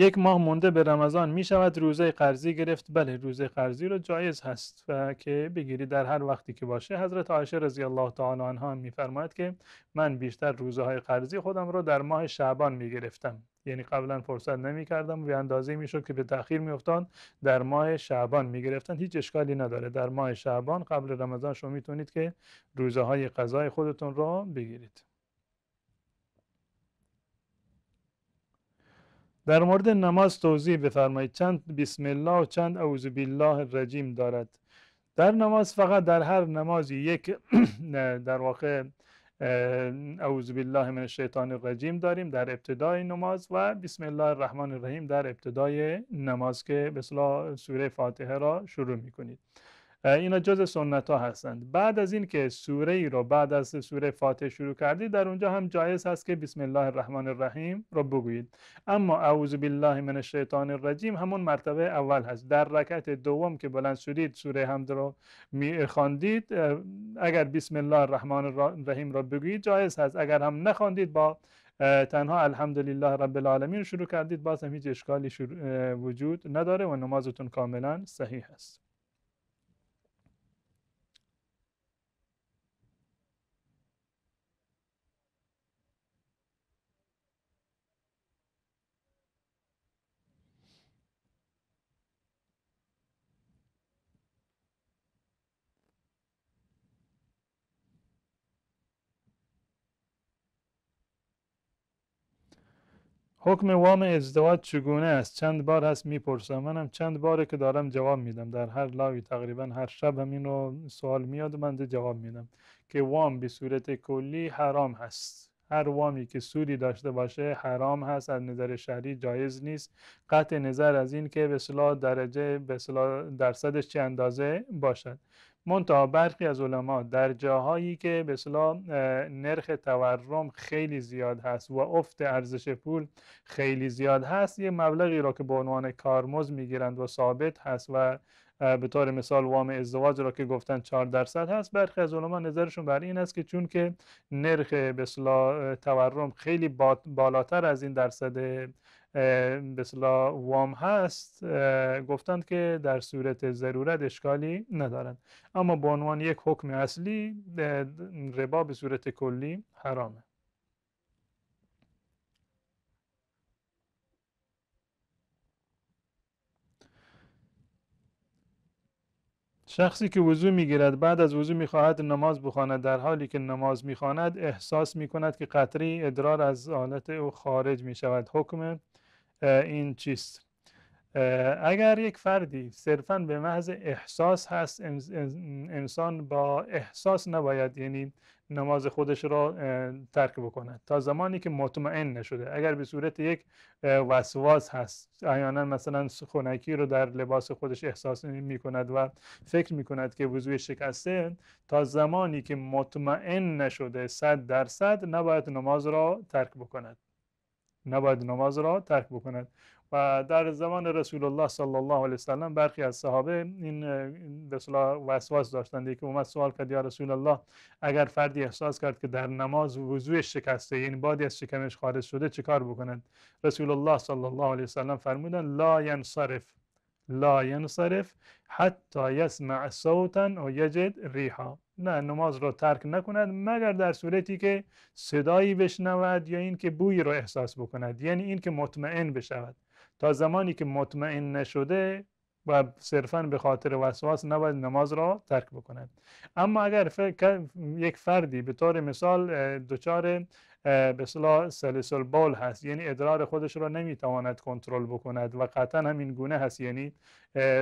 Speaker 1: یک ماه مونده به رمضان می شود روزه قرضی گرفت بله روزه قرضی رو جایز هست و که بگیری در هر وقتی که باشه حضرت عایشه رضی الله تعالی عنها فرماید که من بیشتر روزه های قرضی خودم رو در ماه شعبان می گرفتم یعنی قبلا فرصت نمی کردم و به اندازه می شد که به تاخیر می افتاد در ماه شعبان می گرفتن هیچ اشکالی نداره در ماه شعبان قبل رمضان شما میتونید که روزه های قضای خودتون را بگیرید در مورد نماز توضیح بفرمایید چند بسم الله و چند اعوذ بالله الرجیم دارد در نماز فقط در هر نمازی یک در واقع اعوذ بالله من الشیطان الرجیم داریم در ابتدای نماز و بسم الله الرحمن الرحیم در ابتدای نماز که به سوره فاتحه را شروع می کنید اینا جز سنت ها هستند بعد از این که سوره ای رو بعد از سوره فاتح شروع کردی در اونجا هم جایز هست که بسم الله الرحمن الرحیم رو بگویید اما اعوذ بالله من الشیطان الرجیم همون مرتبه اول هست در رکعت دوم که بلند شدید سوره حمد رو می خواندید اگر بسم الله الرحمن الرحیم رو بگویید جایز هست اگر هم نخواندید با تنها الحمدلله رب العالمین شروع کردید باز هم هیچ اشکالی وجود نداره و نمازتون کاملا صحیح هست حکم وام ازدواج چگونه است چند بار هست میپرسم منم چند باره که دارم جواب میدم در هر لاوی تقریبا هر شب همین سوال میاد و من جواب میدم که وام به صورت کلی حرام هست هر وامی که سودی داشته باشه حرام هست از نظر شهری جایز نیست قطع نظر از این که به درجه به درصدش چه اندازه باشد منتها برخی از علما در جاهایی که به نرخ تورم خیلی زیاد هست و افت ارزش پول خیلی زیاد هست یه مبلغی را که به عنوان کارمز میگیرند و ثابت هست و به طور مثال وام ازدواج را که گفتن 4 درصد هست برخی از علما نظرشون بر این است که چون که نرخ به تورم خیلی بالاتر از این درصد به وام هست گفتند که در صورت ضرورت اشکالی ندارند اما به عنوان یک حکم اصلی ربا به صورت کلی حرامه شخصی که وضو میگیرد بعد از وضو میخواهد نماز بخواند در حالی که نماز میخواند احساس میکند که قطری ادرار از حالت او خارج میشود حکم این چیست اگر یک فردی صرفا به محض احساس هست انسان با احساس نباید یعنی نماز خودش را ترک بکند تا زمانی که مطمئن نشده اگر به صورت یک وسواس هست احیانا مثلا خونکی رو در لباس خودش احساس می کند و فکر می کند که وضوع شکسته تا زمانی که مطمئن نشده صد درصد نباید نماز را ترک بکند نباید نماز را ترک بکند و در زمان رسول الله صلی الله علیه وسلم برخی از صحابه این بسلا وسواس داشتند که اومد سوال کرد یا رسول الله اگر فردی احساس کرد که در نماز وضوعش شکسته یعنی بادی از شکمش خارج شده چیکار بکند رسول الله صلی الله علیه وسلم فرمودند لا ینصرف لا ینصرف حتی یسمع صوتا و یجد ریحا نه نماز را ترک نکند مگر در صورتی که صدایی بشنود یا اینکه بوی را احساس بکند یعنی اینکه مطمئن بشود تا زمانی که مطمئن نشده و صرفا به خاطر وسواس نباید نماز را ترک بکند اما اگر یک فردی به طور مثال دچار به اصطلاح سلسل بول هست یعنی ادرار خودش را نمیتواند کنترل بکند و قطعا هم این گونه هست یعنی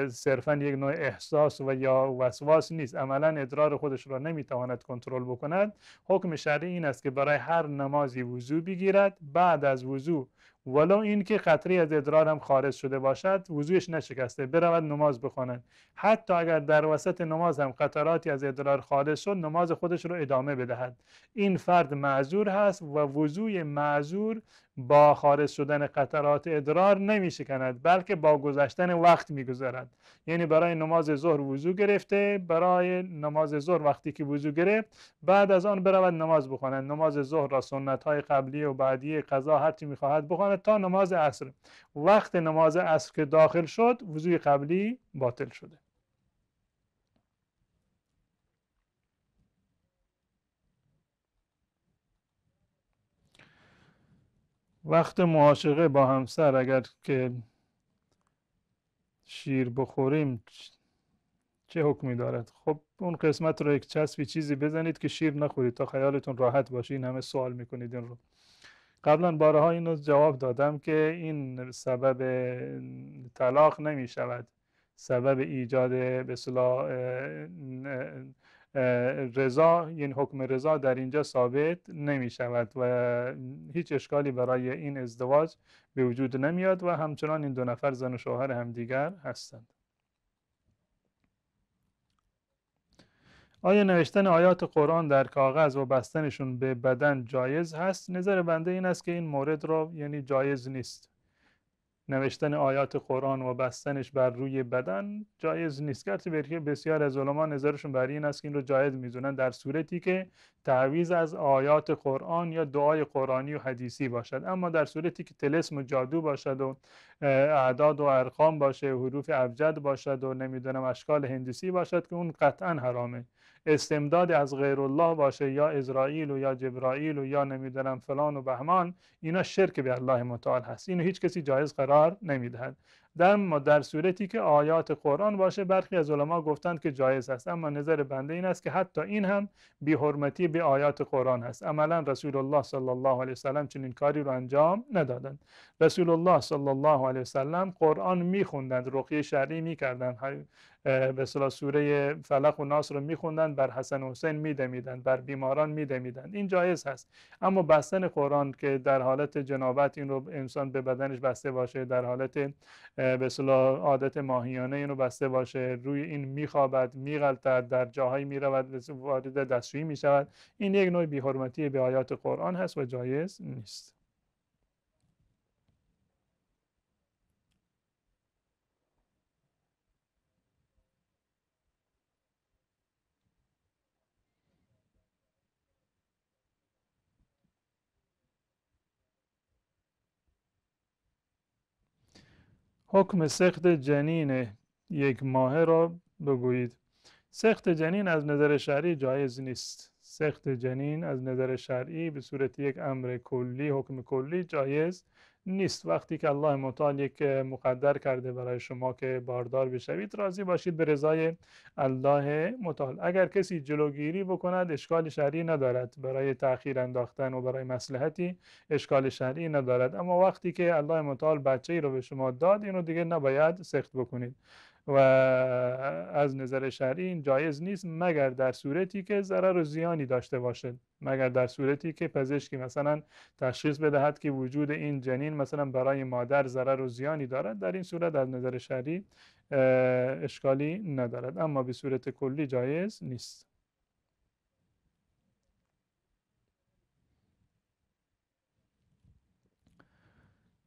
Speaker 1: صرفا یک نوع احساس و یا وسواس نیست عملا ادرار خودش را نمیتواند کنترل بکند حکم شرعی این است که برای هر نمازی وضو بگیرد بعد از وضو ولو اینکه قطری از ادرار هم خارج شده باشد وضوعش نشکسته برود نماز بخواند حتی اگر در وسط نماز هم قطراتی از ادرار خارج شد نماز خودش رو ادامه بدهد این فرد معذور هست و وضوع معذور با خارج شدن قطرات ادرار نمی شکند بلکه با گذشتن وقت می یعنی برای نماز ظهر وضو گرفته برای نماز ظهر وقتی که وضو گرفت بعد از آن برود نماز بخواند نماز ظهر را سنت های قبلی و بعدی قضا هرچی می خواهد بخواند تا نماز عصر وقت نماز عصر که داخل شد وضوی قبلی باطل شده وقت معاشقه با همسر اگر که شیر بخوریم چه حکمی دارد خب اون قسمت رو یک چسبی چیزی بزنید که شیر نخورید تا خیالتون راحت باشه این همه سوال میکنید این رو قبلا بارها این رو جواب دادم که این سبب طلاق نمیشود. سبب ایجاد به رضا یعنی حکم رضا در اینجا ثابت نمی شود و هیچ اشکالی برای این ازدواج به وجود نمیاد و همچنان این دو نفر زن و شوهر همدیگر هستند آیا نوشتن آیات قرآن در کاغذ و بستنشون به بدن جایز هست؟ نظر بنده این است که این مورد را یعنی جایز نیست نوشتن آیات قرآن و بستنش بر روی بدن جایز نیست گرچه بسیار از علما نظرشون بر این است که این رو جایز میدونن در صورتی که تعویز از آیات قرآن یا دعای قرآنی و حدیثی باشد اما در صورتی که تلسم و جادو باشد و اعداد و ارقام باشه و حروف ابجد باشد و نمیدونم اشکال هندیسی باشد که اون قطعا حرامه استمداد از غیر الله باشه یا اسرائیل و یا جبرائیل و یا نمیدونم فلان و بهمان اینا شرک به الله متعال هست اینو هیچ کسی جایز قرار نمیدهد ما در صورتی که آیات قرآن باشه برخی از علما گفتند که جایز است اما نظر بنده این است که حتی این هم بی حرمتی به آیات قرآن هست عملا رسول الله صلی الله علیه وسلم چنین کاری رو انجام ندادند رسول الله صلی الله علیه وسلم قرآن میخوندند رقیه شرعی میکردند به صلاح سوره فلق و ناس رو میخوندند بر حسن و حسین میدمیدند بر بیماران میدمیدند این جایز هست اما بستن قرآن که در حالت جنابت این رو انسان به بدنش بسته باشه در حالت به عادت ماهیانه اینو بسته باشه روی این میخوابد میغلطد در جاهایی میرود وارد دستشویی میشود این یک نوع بیحرمتی به آیات قرآن هست و جایز نیست حکم سخت جنین یک ماهه را بگویید سخت جنین از نظر شرعی جایز نیست سخت جنین از نظر شرعی به صورت یک امر کلی حکم کلی جایز نیست وقتی که الله متعال یک مقدر کرده برای شما که باردار بشوید راضی باشید به رضای الله متعال اگر کسی جلوگیری بکند اشکال شرعی ندارد برای تاخیر انداختن و برای مسلحتی اشکال شرعی ندارد اما وقتی که الله متعال بچه ای رو به شما داد اینو دیگه نباید سخت بکنید و از نظر شرعی این جایز نیست مگر در صورتی که ضرر و زیانی داشته باشد مگر در صورتی که پزشکی مثلا تشخیص بدهد که وجود این جنین مثلا برای مادر ضرر و زیانی دارد در این صورت از نظر شرعی اشکالی ندارد اما به صورت کلی جایز نیست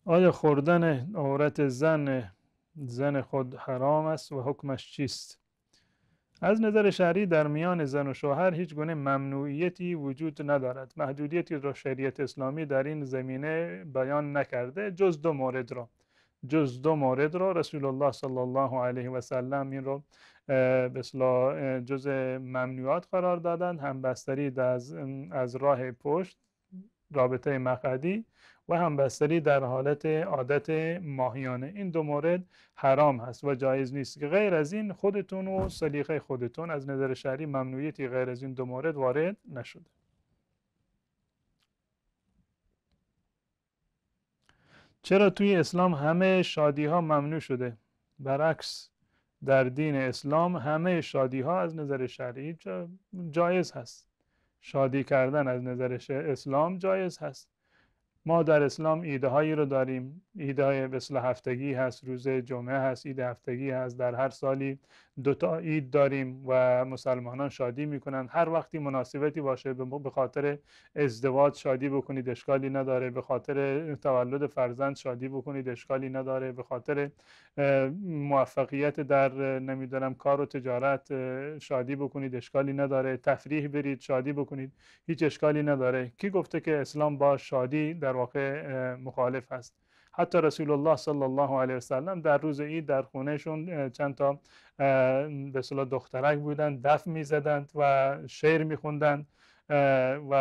Speaker 1: آیا خوردن عورت زن زن خود حرام است و حکمش چیست از نظر شرعی در میان زن و شوهر هیچ گونه ممنوعیتی وجود ندارد محدودیتی را شریعت اسلامی در این زمینه بیان نکرده جز دو مورد را جز دو مورد را رسول الله صلی الله علیه و سلم این را بسلا جز ممنوعات قرار دادند هم بستری از, از راه پشت رابطه مقعدی و همبستری در حالت عادت ماهیانه این دو مورد حرام هست و جایز نیست که غیر از این خودتون و سلیقه خودتون از نظر شهری ممنوعیتی غیر از این دو مورد وارد نشده چرا توی اسلام همه شادی ها ممنوع شده برعکس در دین اسلام همه شادی ها از نظر شرعی جایز هست شادی کردن از نظر اسلام جایز هست ما در اسلام ایده هایی رو داریم ایده های مثل هفتگی هست روز جمعه هست ایده هفتگی هست در هر سالی دو تا عید داریم و مسلمانان شادی میکنن هر وقتی مناسبتی باشه به خاطر ازدواج شادی بکنید اشکالی نداره به خاطر تولد فرزند شادی بکنید اشکالی نداره به خاطر موفقیت در نمیدونم کار و تجارت شادی بکنید اشکالی نداره تفریح برید شادی بکنید هیچ اشکالی نداره کی گفته که اسلام با شادی در در واقع مخالف است حتی رسول الله صلی الله علیه وسلم در روز عید در خونهشون چند تا به دخترک بودند دف میزدند و شعر خوندند، و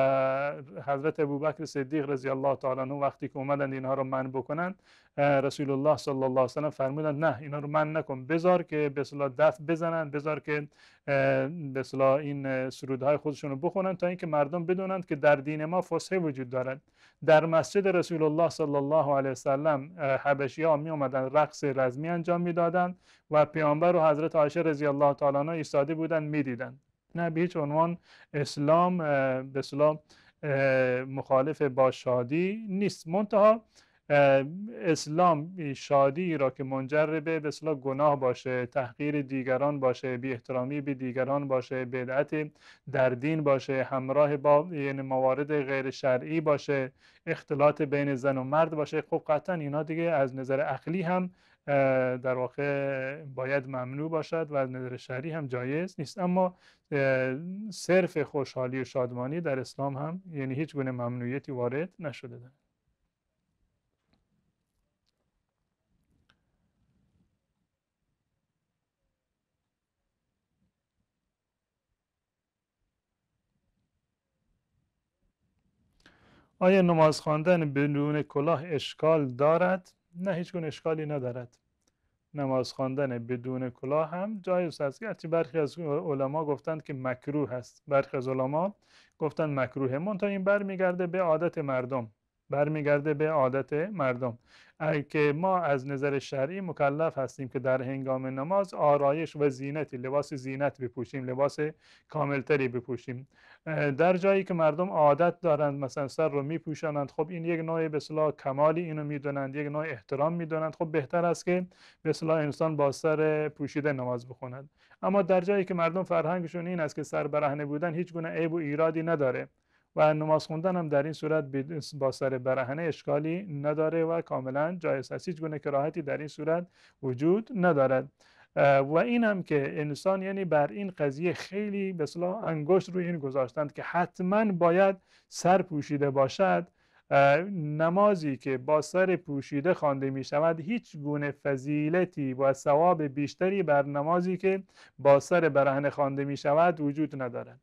Speaker 1: حضرت ابوبکر صدیق رضی الله تعالی عنه وقتی که اومدن اینها رو من بکنند رسول الله صلی الله علیه و سلم فرمودند نه اینا رو من نکن بذار که به اصطلاح دف بزنن بذار که به اصطلاح این سرودهای خودشون رو بخونن تا اینکه مردم بدونند که در دین ما فسحه وجود دارد در مسجد رسول الله صلی الله علیه و سلم حبشی ها می اومدن رقص رزمی انجام میدادند و پیامبر و حضرت عایشه رضی الله تعالی عنها ایستاده بودند میدیدند نه به هیچ عنوان اسلام به اسلام مخالف با شادی نیست منتها اسلام شادی را که منجر به بسلا گناه باشه تحقیر دیگران باشه بی احترامی به دیگران باشه بدعت در دین باشه همراه با یعنی موارد غیر شرعی باشه اختلاط بین زن و مرد باشه خب قطعا اینا دیگه از نظر عقلی هم در واقع باید ممنوع باشد و نظر شهری هم جایز نیست اما صرف خوشحالی و شادمانی در اسلام هم یعنی هیچ گونه ممنوعیتی وارد نشده داره. آیا نماز خواندن بدون کلاه اشکال دارد؟ نه هیچ گونه اشکالی ندارد نماز خواندن بدون کلاه هم جایز است گرچه برخی از علما گفتند که مکروه است برخی از علما گفتند مکروه منتها این برمیگرده به عادت مردم برمیگرده به عادت مردم که ما از نظر شرعی مکلف هستیم که در هنگام نماز آرایش و زینتی لباس زینت بپوشیم لباس کاملتری بپوشیم در جایی که مردم عادت دارند مثلا سر رو میپوشانند خب این یک نوع به اصطلاح کمالی اینو میدونند یک نوع احترام میدونند خب بهتر است که به اصطلاح انسان با سر پوشیده نماز بخواند اما در جایی که مردم فرهنگشون این است که سر برهنه بودن هیچ گونه عیب و ایرادی نداره و نماز خوندن هم در این صورت با سر برهنه اشکالی نداره و کاملا جایز است هیچ گونه کراهتی در این صورت وجود ندارد و این هم که انسان یعنی بر این قضیه خیلی به صلاح انگشت روی این گذاشتند که حتما باید سر پوشیده باشد نمازی که با سر پوشیده خوانده می شود هیچ گونه فضیلتی و ثواب بیشتری بر نمازی که با سر برهنه خوانده می شود وجود ندارد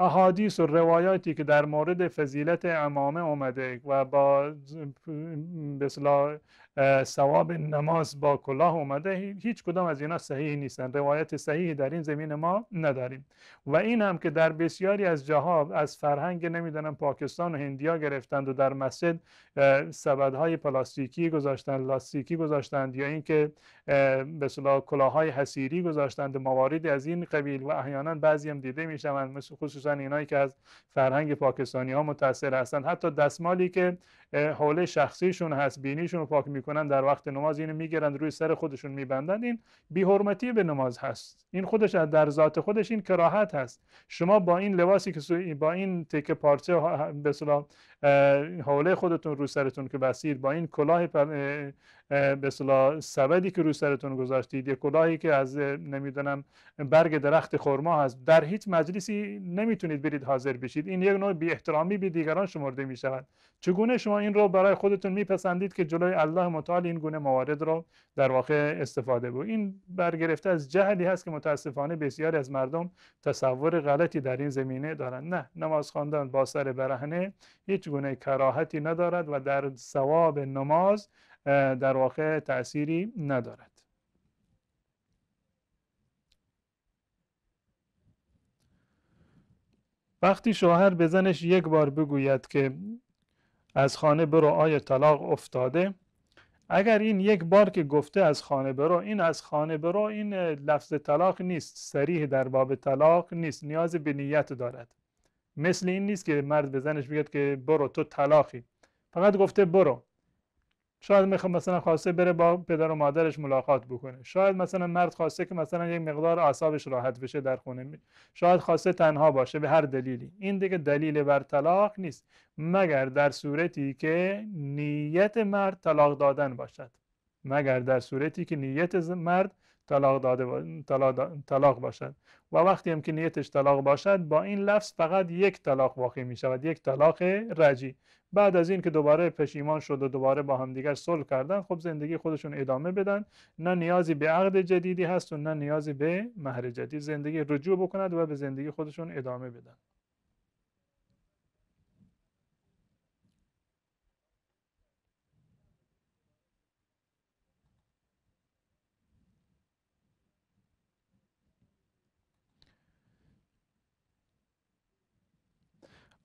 Speaker 1: احادیث و روایاتی که در مورد فضیلت امامه اومده و با سواب نماز با کلاه اومده هیچ کدام از اینا صحیح نیستن روایت صحیح در این زمین ما نداریم و این هم که در بسیاری از جاها از فرهنگ نمیدانم پاکستان و هندیا گرفتند و در مسجد سبدهای پلاستیکی گذاشتن لاستیکی گذاشتند یا اینکه به صلاح کلاهای حسیری گذاشتند مواردی از این قبیل و احیانا بعضی هم دیده میشوند مثل خصوصا اینایی که از فرهنگ پاکستانی ها متاثر هستند حتی دستمالی که حوله شخصیشون هست بینیشون پاک می میکنن در وقت نماز اینو میگیرن روی سر خودشون میبندند این حرمتی به نماز هست این خودش در ذات خودش این کراهت هست شما با این لباسی که با این تکه پارچه به حوله خودتون روی سرتون که بسیر با این کلاه به صلاح سبدی که روی سرتون گذاشتید یه کلاهی که از نمیدونم برگ درخت خرما هست در هیچ مجلسی نمیتونید برید حاضر بشید این یک نوع بی احترامی به دیگران شمرده می شود چگونه شما این رو برای خودتون میپسندید که جلوی الله متعال این گونه موارد رو در واقع استفاده بود این برگرفته از جهلی هست که متاسفانه بسیاری از مردم تصور غلطی در این زمینه دارند نه نماز خواندن با سر برهنه هیچ گونه کراهتی ندارد و در ثواب نماز در واقع تأثیری ندارد وقتی شوهر به زنش یک بار بگوید که از خانه برو آیا طلاق افتاده اگر این یک بار که گفته از خانه برو این از خانه برو این لفظ طلاق نیست سریح در باب طلاق نیست نیاز به نیت دارد مثل این نیست که مرد به زنش بگه که برو تو طلاقی فقط گفته برو شاید مثلا خواسته بره با پدر و مادرش ملاقات بکنه شاید مثلا مرد خواسته که مثلا یک مقدار اعصابش راحت بشه در خونه می شاید خواسته تنها باشه به هر دلیلی این دیگه دلیل بر طلاق نیست مگر در صورتی که نیت مرد طلاق دادن باشد مگر در صورتی که نیت مرد طلاق داده با... طلاق باشد و وقتی هم که نیتش طلاق باشد با این لفظ فقط یک طلاق واقع می شود یک طلاق رجی بعد از این که دوباره پشیمان شد و دوباره با همدیگر صلح کردن خب زندگی خودشون ادامه بدن نه نیازی به عقد جدیدی هست و نه نیازی به مهر جدید زندگی رجوع بکند و به زندگی خودشون ادامه بدن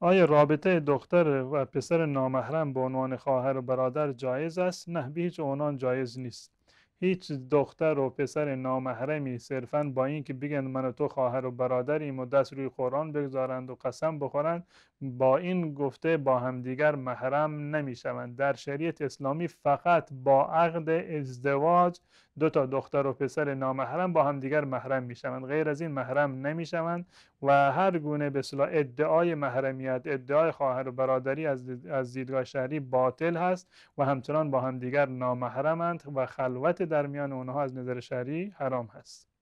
Speaker 1: آیا رابطه دختر و پسر نامحرم به عنوان خواهر و برادر جایز است؟ نه به هیچ عنوان جایز نیست. هیچ دختر و پسر نامحرمی صرفا با اینکه بگن من و تو خواهر و برادریم و دست روی قرآن بگذارند و قسم بخورند با این گفته با همدیگر محرم نمیشوند در شریعت اسلامی فقط با عقد ازدواج دو تا دختر و پسر نامحرم با هم دیگر محرم میشوند غیر از این محرم نمیشوند و هر گونه به صلاح ادعای محرمیت ادعای خواهر و برادری از دیدگاه شهری باطل هست و همچنان با هم دیگر نامحرمند و خلوت در میان اونها از نظر شهری حرام هست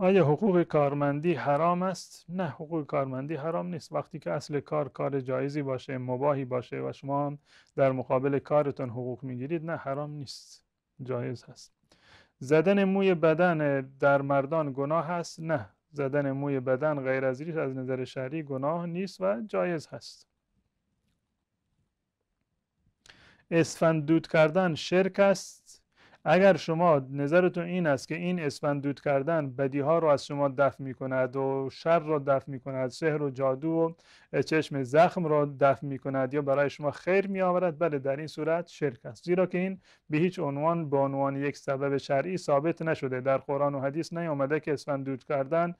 Speaker 1: آیا حقوق کارمندی حرام است؟ نه حقوق کارمندی حرام نیست وقتی که اصل کار کار جایزی باشه مباهی باشه و شما در مقابل کارتون حقوق میگیرید نه حرام نیست جایز هست زدن موی بدن در مردان گناه است نه زدن موی بدن غیر از ریش از نظر شهری گناه نیست و جایز هست اسفند دود کردن شرک است اگر شما نظرتون این است که این اسفند دود کردن بدی ها رو از شما دفع می کند و شر را دفع می کند سحر و جادو و چشم زخم را دفع می کند یا برای شما خیر می آورد بله در این صورت شرک است زیرا که این به هیچ عنوان به عنوان یک سبب شرعی ثابت نشده در قرآن و حدیث نیامده که اسفند دود کردن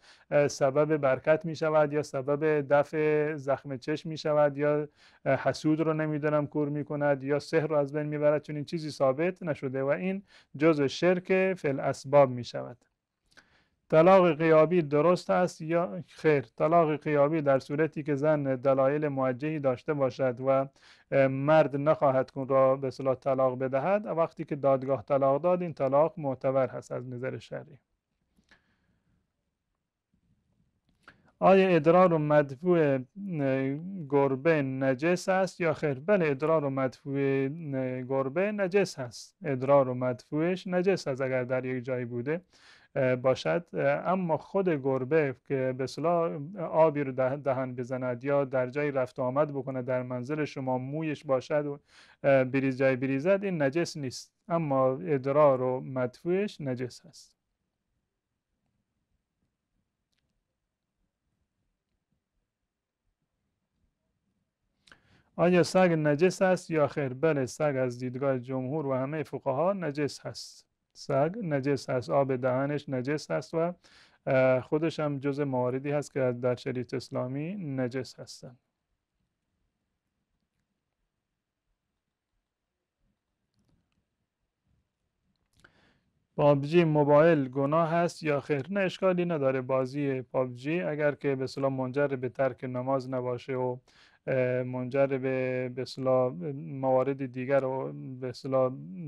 Speaker 1: سبب برکت می شود یا سبب دفع زخم چشم می شود یا حسود رو نمیدونم کور می کند یا سحر رو از بین می چون این چیزی ثابت نشده و این جزء شرک فل اسباب می شود طلاق قیابی درست است یا خیر طلاق قیابی در صورتی که زن دلایل موجهی داشته باشد و مرد نخواهد کن را به صلاح طلاق بدهد وقتی که دادگاه طلاق داد این طلاق معتبر هست از نظر شرعی آیا ادرار و مدفوع گربه نجس است یا خیر بله ادرار و مدفوع گربه نجس است ادرار و مدفوعش نجس است اگر در یک جایی بوده باشد اما خود گربه که به صلاح آبی رو دهن بزند یا در جایی رفت آمد بکنه در منزل شما مویش باشد و بریز جای بریزد این نجس نیست اما ادرار و مدفوعش نجس است آیا سگ نجس است یا خیر بله سگ از دیدگاه جمهور و همه فقها نجس هست سگ نجس هست آب دهنش نجس هست و خودش هم جز مواردی هست که در شریعت اسلامی نجس هستند پابجی موبایل گناه هست یا خیر نه اشکالی نداره بازی پابجی اگر که به منجر به ترک نماز نباشه و منجر به بسلا موارد دیگر و به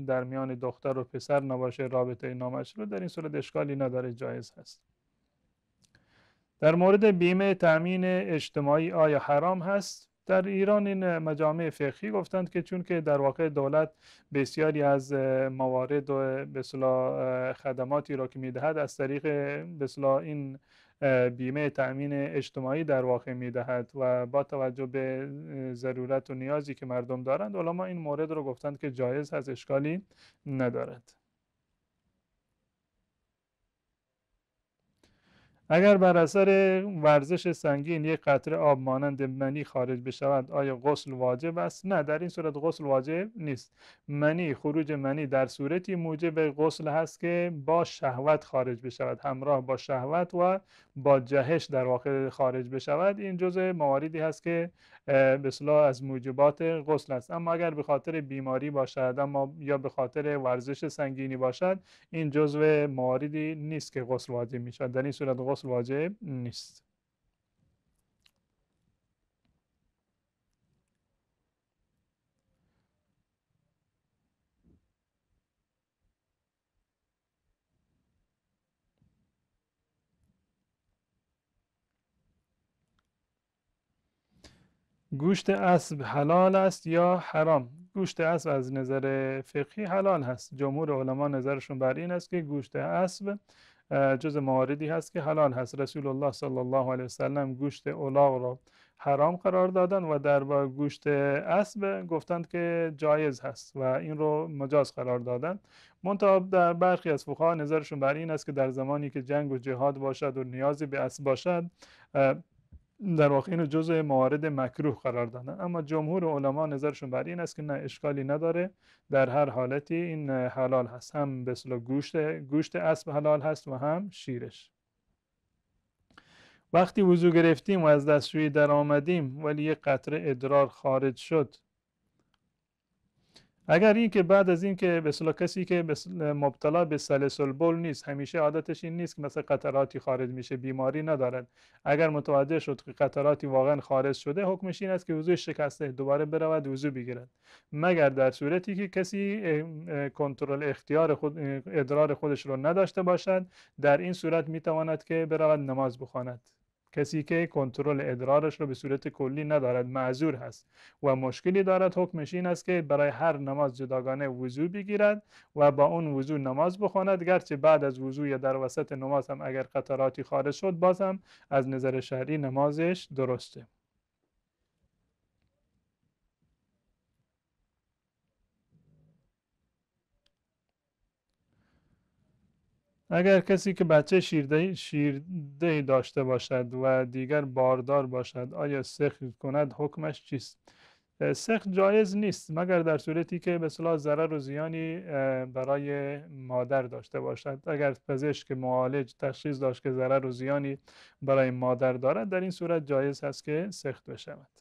Speaker 1: در میان دختر و پسر نباشه رابطه رو در این صورت اشکالی نداره جایز هست در مورد بیمه تامین اجتماعی آیا حرام هست در ایران این مجامع فقهی گفتند که چون که در واقع دولت بسیاری از موارد و به خدماتی را که میدهد از طریق به این بیمه تأمین اجتماعی در واقع دهد و با توجه به ضرورت و نیازی که مردم دارند علما این مورد رو گفتند که جایز از اشکالی ندارد اگر بر اثر ورزش سنگین یک قطره آب مانند منی خارج بشود آیا غسل واجب است نه در این صورت غسل واجب نیست منی خروج منی در صورتی موجب غسل هست که با شهوت خارج بشود همراه با شهوت و با جهش در واقع خارج بشود این جزء مواردی هست که به از موجبات غسل است اما اگر به خاطر بیماری باشد اما یا به خاطر ورزش سنگینی باشد این جزء مواردی نیست که غسل واجب می شود در این صورت غسل اصل واجب نیست گوشت اسب حلال است یا حرام گوشت اسب از نظر فقهی حلال هست جمهور علما نظرشون بر این است که گوشت اسب جز مواردی هست که حلال هست رسول الله صلی الله علیه وسلم گوشت اولاغ را حرام قرار دادن و در گوشت اسب گفتند که جایز هست و این رو مجاز قرار دادن منتها در برخی از فقها نظرشون بر این است که در زمانی که جنگ و جهاد باشد و نیازی به اسب باشد در واقع اینو جزء موارد مکروه قرار دادن اما جمهور علما نظرشون بر این است که نه اشکالی نداره در هر حالتی این حلال هست هم به گوشت گوشت اسب حلال هست و هم شیرش وقتی وضو گرفتیم و از دستشویی در آمدیم ولی یک قطره ادرار خارج شد اگر این که بعد از این که به کسی که مبتلا به سلسل بول نیست همیشه عادتش این نیست که مثلا قطراتی خارج میشه بیماری ندارد اگر متوجه شد که قطراتی واقعا خارج شده حکمش این است که وضوع شکسته دوباره برود وضوع بگیرد مگر در صورتی که کسی کنترل اختیار خود ادرار خودش رو نداشته باشد در این صورت میتواند که برود نماز بخواند کسی که کنترل ادرارش رو به صورت کلی ندارد معذور هست و مشکلی دارد حکمش این است که برای هر نماز جداگانه وضوع بگیرد و با اون وضوع نماز بخواند گرچه بعد از وضوع یا در وسط نماز هم اگر قطراتی خارج شد بازم از نظر شهری نمازش درسته اگر کسی که بچه شیرده, شیرده داشته باشد و دیگر باردار باشد آیا سخت کند حکمش چیست؟ سخت جایز نیست مگر در صورتی که به صلاح ضرر و زیانی برای مادر داشته باشد اگر پزشک معالج تشخیص داشت که ضرر و زیانی برای مادر دارد در این صورت جایز هست که سخت بشود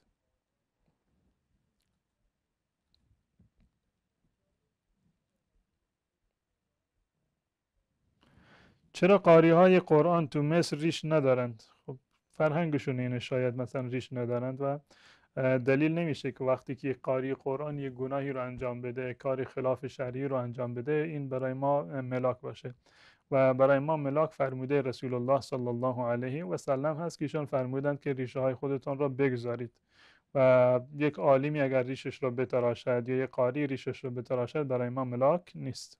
Speaker 1: چرا قاری های قرآن تو مصر ریش ندارند خب فرهنگشون اینه شاید مثلا ریش ندارند و دلیل نمیشه که وقتی که قاری قرآن یه گناهی رو انجام بده کاری خلاف شرعی رو انجام بده این برای ما ملاک باشه و برای ما ملاک فرموده رسول الله صلی الله علیه و سلم هست که ایشان فرمودند که ریشه های خودتان را بگذارید و یک عالمی اگر ریشش رو بتراشد یا یک قاری ریشش رو بتراشد برای ما ملاک نیست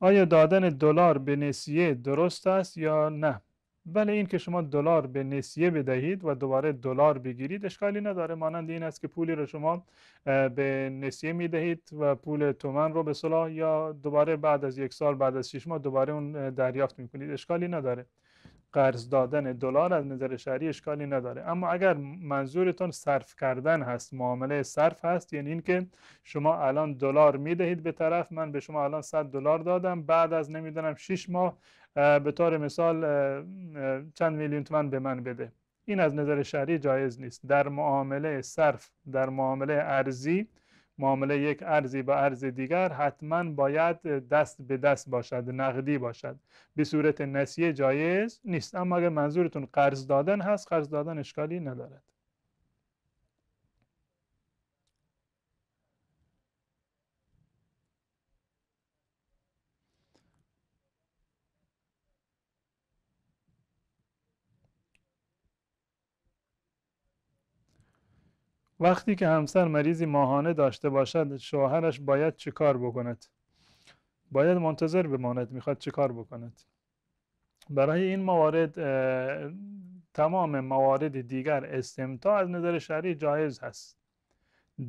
Speaker 1: آیا دادن دلار به نسیه درست است یا نه بله این که شما دلار به نسیه بدهید و دوباره دلار بگیرید اشکالی نداره مانند این است که پولی رو شما به نسیه میدهید و پول تومن رو به صلاح یا دوباره بعد از یک سال بعد از شش ماه دوباره اون دریافت میکنید اشکالی نداره قرض دادن دلار از نظر شهری اشکالی نداره اما اگر منظورتون صرف کردن هست معامله صرف هست یعنی اینکه شما الان دلار میدهید به طرف من به شما الان 100 دلار دادم بعد از نمیدونم 6 ماه به طور مثال چند میلیون تومن به من بده این از نظر شهری جایز نیست در معامله صرف در معامله ارزی معامله یک ارزی به ارز دیگر حتما باید دست به دست باشد نقدی باشد به صورت نسیه جایز نیست اما اگر منظورتون قرض دادن هست قرض دادن اشکالی ندارد وقتی که همسر مریضی ماهانه داشته باشد شوهرش باید چه کار بکند باید منتظر بماند میخواد چه کار بکند برای این موارد تمام موارد دیگر استمتاع از نظر شرعی جایز هست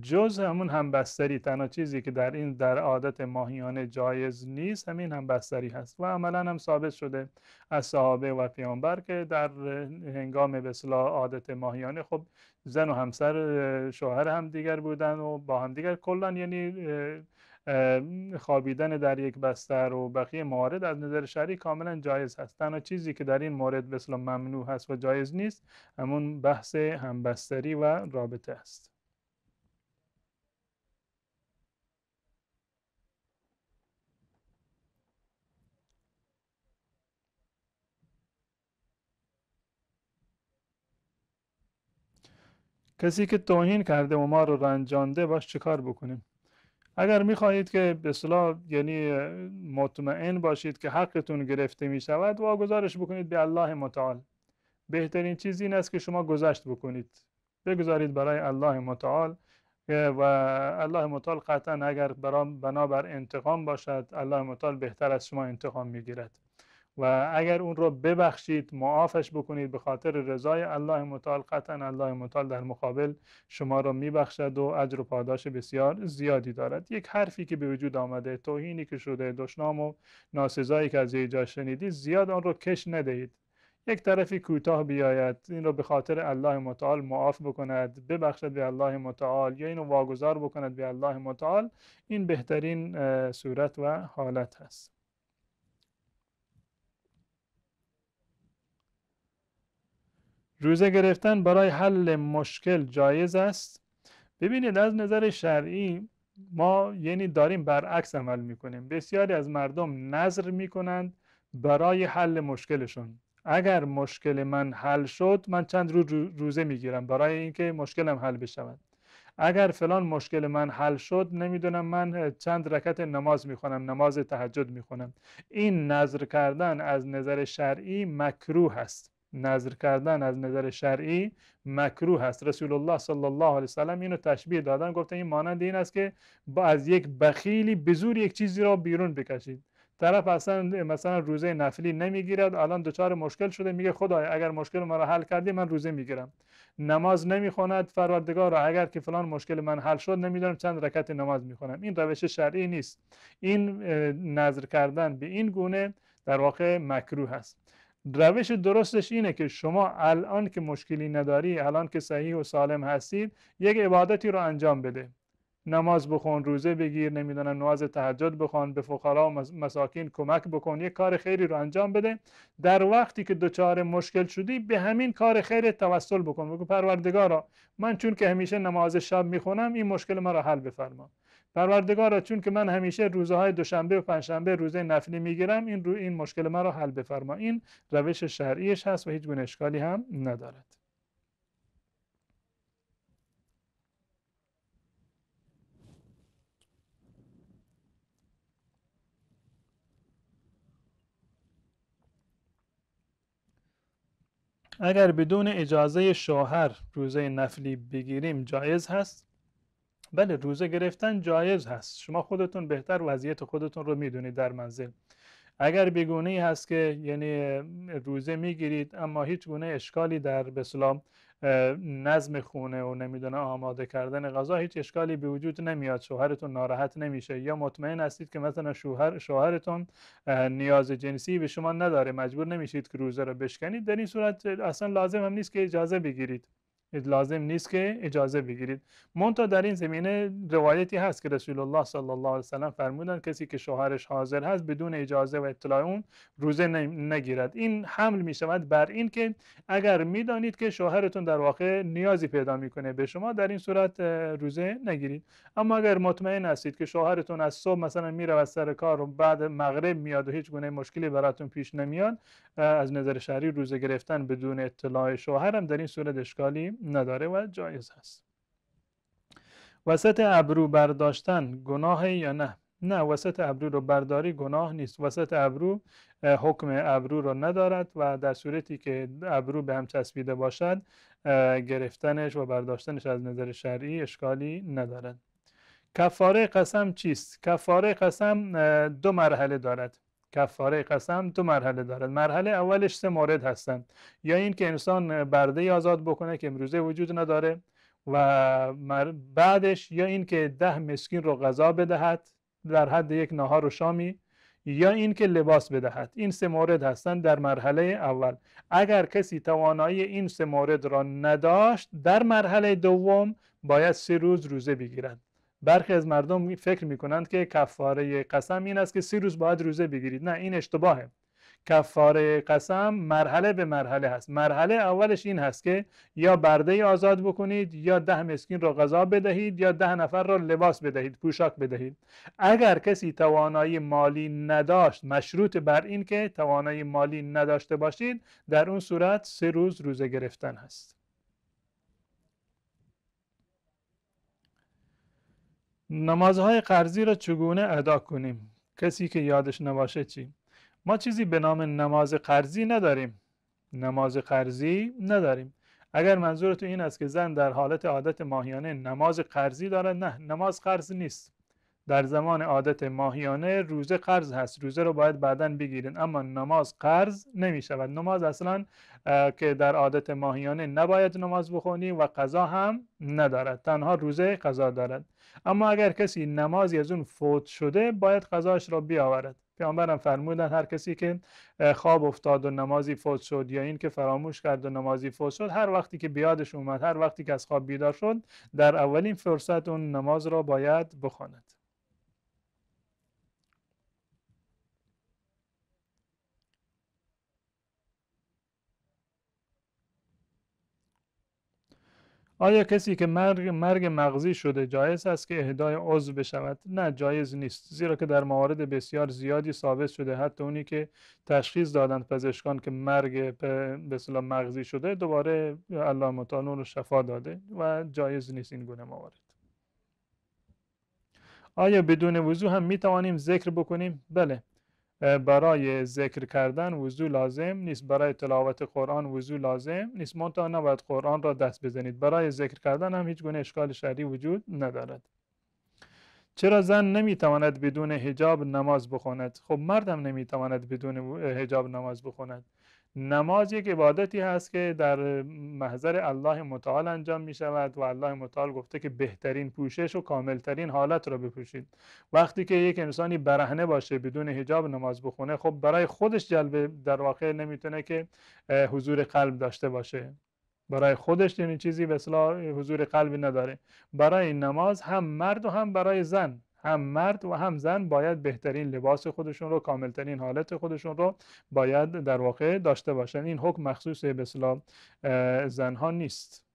Speaker 1: جز همون همبستری تنها چیزی که در این در عادت ماهیانه جایز نیست همین همبستری هست و عملا هم ثابت شده از صحابه و پیامبر که در هنگام بسلا عادت ماهیانه خب زن و همسر شوهر هم دیگر بودن و با هم دیگر کلا یعنی خوابیدن در یک بستر و بقیه موارد از نظر شرعی کاملا جایز هست تنها چیزی که در این مورد به ممنوع هست و جایز نیست همون بحث همبستری و رابطه است کسی که توهین کرده و ما رو رنجانده باش کار بکنیم اگر میخواهید که به صلاح یعنی مطمئن باشید که حقتون گرفته میشود واگذارش بکنید به الله متعال بهترین چیز این است که شما گذشت بکنید بگذارید برای الله متعال و الله متعال قطعا اگر بنابر انتقام باشد الله متعال بهتر از شما انتقام میگیرد و اگر اون رو ببخشید معافش بکنید به خاطر رضای الله متعال قطعا الله متعال در مقابل شما رو میبخشد و اجر و پاداش بسیار زیادی دارد یک حرفی که به وجود آمده توهینی که شده دشنام و ناسزایی که از یه جا شنیدید زیاد آن رو کش ندهید یک طرفی کوتاه بیاید این رو به خاطر الله متعال معاف بکند ببخشد به الله متعال یا اینو واگذار بکند به الله متعال این بهترین صورت و حالت هست روزه گرفتن برای حل مشکل جایز است ببینید از نظر شرعی ما یعنی داریم برعکس عمل میکنیم بسیاری از مردم نظر میکنند برای حل مشکلشون اگر مشکل من حل شد من چند روز روزه میگیرم برای اینکه مشکلم حل بشود اگر فلان مشکل من حل شد نمیدونم من چند رکت نماز میخونم نماز تهجد میخونم این نظر کردن از نظر شرعی مکروه است نظر کردن از نظر شرعی مکروه است رسول الله صلی الله علیه وسلم اینو تشبیه دادن گفته این مانند این است که با از یک بخیلی زور یک چیزی را بیرون بکشید طرف اصلا مثلا روزه نفلی نمیگیرد الان دچار مشکل شده میگه خدای اگر مشکل ما را حل کردی من روزه میگیرم نماز نمیخواند فروردگار را اگر که فلان مشکل من حل شد نمیدونم چند رکت نماز میخونم این روش شرعی نیست این نظر کردن به این گونه در واقع مکروه است روش درستش اینه که شما الان که مشکلی نداری الان که صحیح و سالم هستید یک عبادتی رو انجام بده نماز بخون روزه بگیر نمیدونم نماز تهجد بخوان به فقرا و مساکین کمک بکن یک کار خیری رو انجام بده در وقتی که دچار مشکل شدی به همین کار خیر توسل بکن بگو پروردگارا من چون که همیشه نماز شب میخونم این مشکل مرا حل بفرما پروردگار چون که من همیشه های دوشنبه و پنجشنبه روزه نفلی میگیرم این رو این مشکل من را حل بفرما این روش شرعیش هست و هیچ گونه اشکالی هم ندارد اگر بدون اجازه شوهر روزه نفلی بگیریم جایز هست بله روزه گرفتن جایز هست شما خودتون بهتر وضعیت خودتون رو میدونید در منزل اگر بگونه ای هست که یعنی روزه میگیرید اما هیچ گونه اشکالی در بسلام نظم خونه و نمیدونه آماده کردن غذا هیچ اشکالی به وجود نمیاد شوهرتون ناراحت نمیشه یا مطمئن هستید که مثلا شوهر شوهرتون نیاز جنسی به شما نداره مجبور نمیشید که روزه رو بشکنید در این صورت اصلا لازم هم نیست که اجازه بگیرید لازم نیست که اجازه بگیرید مونتا در این زمینه روایتی هست که رسول الله صلی الله علیه وسلم فرمودن کسی که شوهرش حاضر هست بدون اجازه و اطلاع اون روزه نگیرد این حمل می شود بر این که اگر میدانید که شوهرتون در واقع نیازی پیدا میکنه به شما در این صورت روزه نگیرید اما اگر مطمئن هستید که شوهرتون از صبح مثلا میره و سر کار و بعد مغرب میاد و هیچ گونه مشکلی براتون پیش نمیاد از نظر شرعی روزه گرفتن بدون اطلاع شوهرم در این صورت اشکالی نداره و جایز هست وسط ابرو برداشتن گناه یا نه نه وسط ابرو رو برداری گناه نیست وسط ابرو حکم ابرو رو ندارد و در صورتی که ابرو به هم چسبیده باشد گرفتنش و برداشتنش از نظر شرعی اشکالی ندارد کفاره قسم چیست؟ کفاره قسم دو مرحله دارد کفاره قسم تو مرحله دارد مرحله اولش سه مورد هستند یا اینکه انسان برده آزاد بکنه که امروزه وجود نداره و بعدش یا اینکه ده مسکین رو غذا بدهد در حد یک نهار و شامی یا اینکه لباس بدهد این سه مورد هستند در مرحله اول اگر کسی توانایی این سه مورد را نداشت در مرحله دوم باید سه روز روزه بگیرد برخی از مردم فکر کنند که کفاره قسم این است که سی روز باید روزه بگیرید نه این اشتباهه کفاره قسم مرحله به مرحله هست مرحله اولش این هست که یا برده ای آزاد بکنید یا ده مسکین را غذا بدهید یا ده نفر را لباس بدهید پوشاک بدهید اگر کسی توانایی مالی نداشت مشروط بر این که توانایی مالی نداشته باشید در اون صورت سه روز روزه گرفتن هست نمازهای قرضی را چگونه ادا کنیم کسی که یادش نباشه چی ما چیزی به نام نماز قرضی نداریم نماز قرضی نداریم اگر منظور تو این است که زن در حالت عادت ماهیانه نماز قرضی دارد نه نماز قرض نیست در زمان عادت ماهیانه روزه قرض هست روزه رو باید بعدا بگیرین اما نماز قرض نمی شود نماز اصلا که در عادت ماهیانه نباید نماز بخونی و قضا هم ندارد تنها روزه قضا دارد اما اگر کسی نمازی از اون فوت شده باید قضاش را بیاورد پیامبرم فرمودن هر کسی که خواب افتاد و نمازی فوت شد یا این که فراموش کرد و نمازی فوت شد هر وقتی که بیادش اومد هر وقتی که از خواب بیدار شد در اولین فرصت اون نماز را باید بخواند آیا کسی که مرگ, مرگ مغزی شده جایز است که اهدای عضو بشود نه جایز نیست زیرا که در موارد بسیار زیادی ثابت شده حتی اونی که تشخیص دادند پزشکان که مرگ به مغزی شده دوباره الله متعال رو شفا داده و جایز نیست این گونه موارد آیا بدون وضوع هم می توانیم ذکر بکنیم بله برای ذکر کردن وضو لازم نیست برای تلاوت قرآن وضو لازم نیست منتها نباید قرآن را دست بزنید برای ذکر کردن هم هیچ گونه اشکال شرعی وجود ندارد چرا زن نمیتواند بدون حجاب نماز بخواند خب مردم نمیتواند بدون حجاب نماز بخواند نماز یک عبادتی هست که در محضر الله متعال انجام می شود و الله متعال گفته که بهترین پوشش و کاملترین حالت را بپوشید وقتی که یک انسانی برهنه باشه بدون حجاب نماز بخونه خب برای خودش جلب در واقع نمیتونه که حضور قلب داشته باشه برای خودش این چیزی به حضور قلبی نداره برای نماز هم مرد و هم برای زن هم مرد و هم زن باید بهترین لباس خودشون رو کاملترین حالت خودشون رو باید در واقع داشته باشن این حکم مخصوص به زنها نیست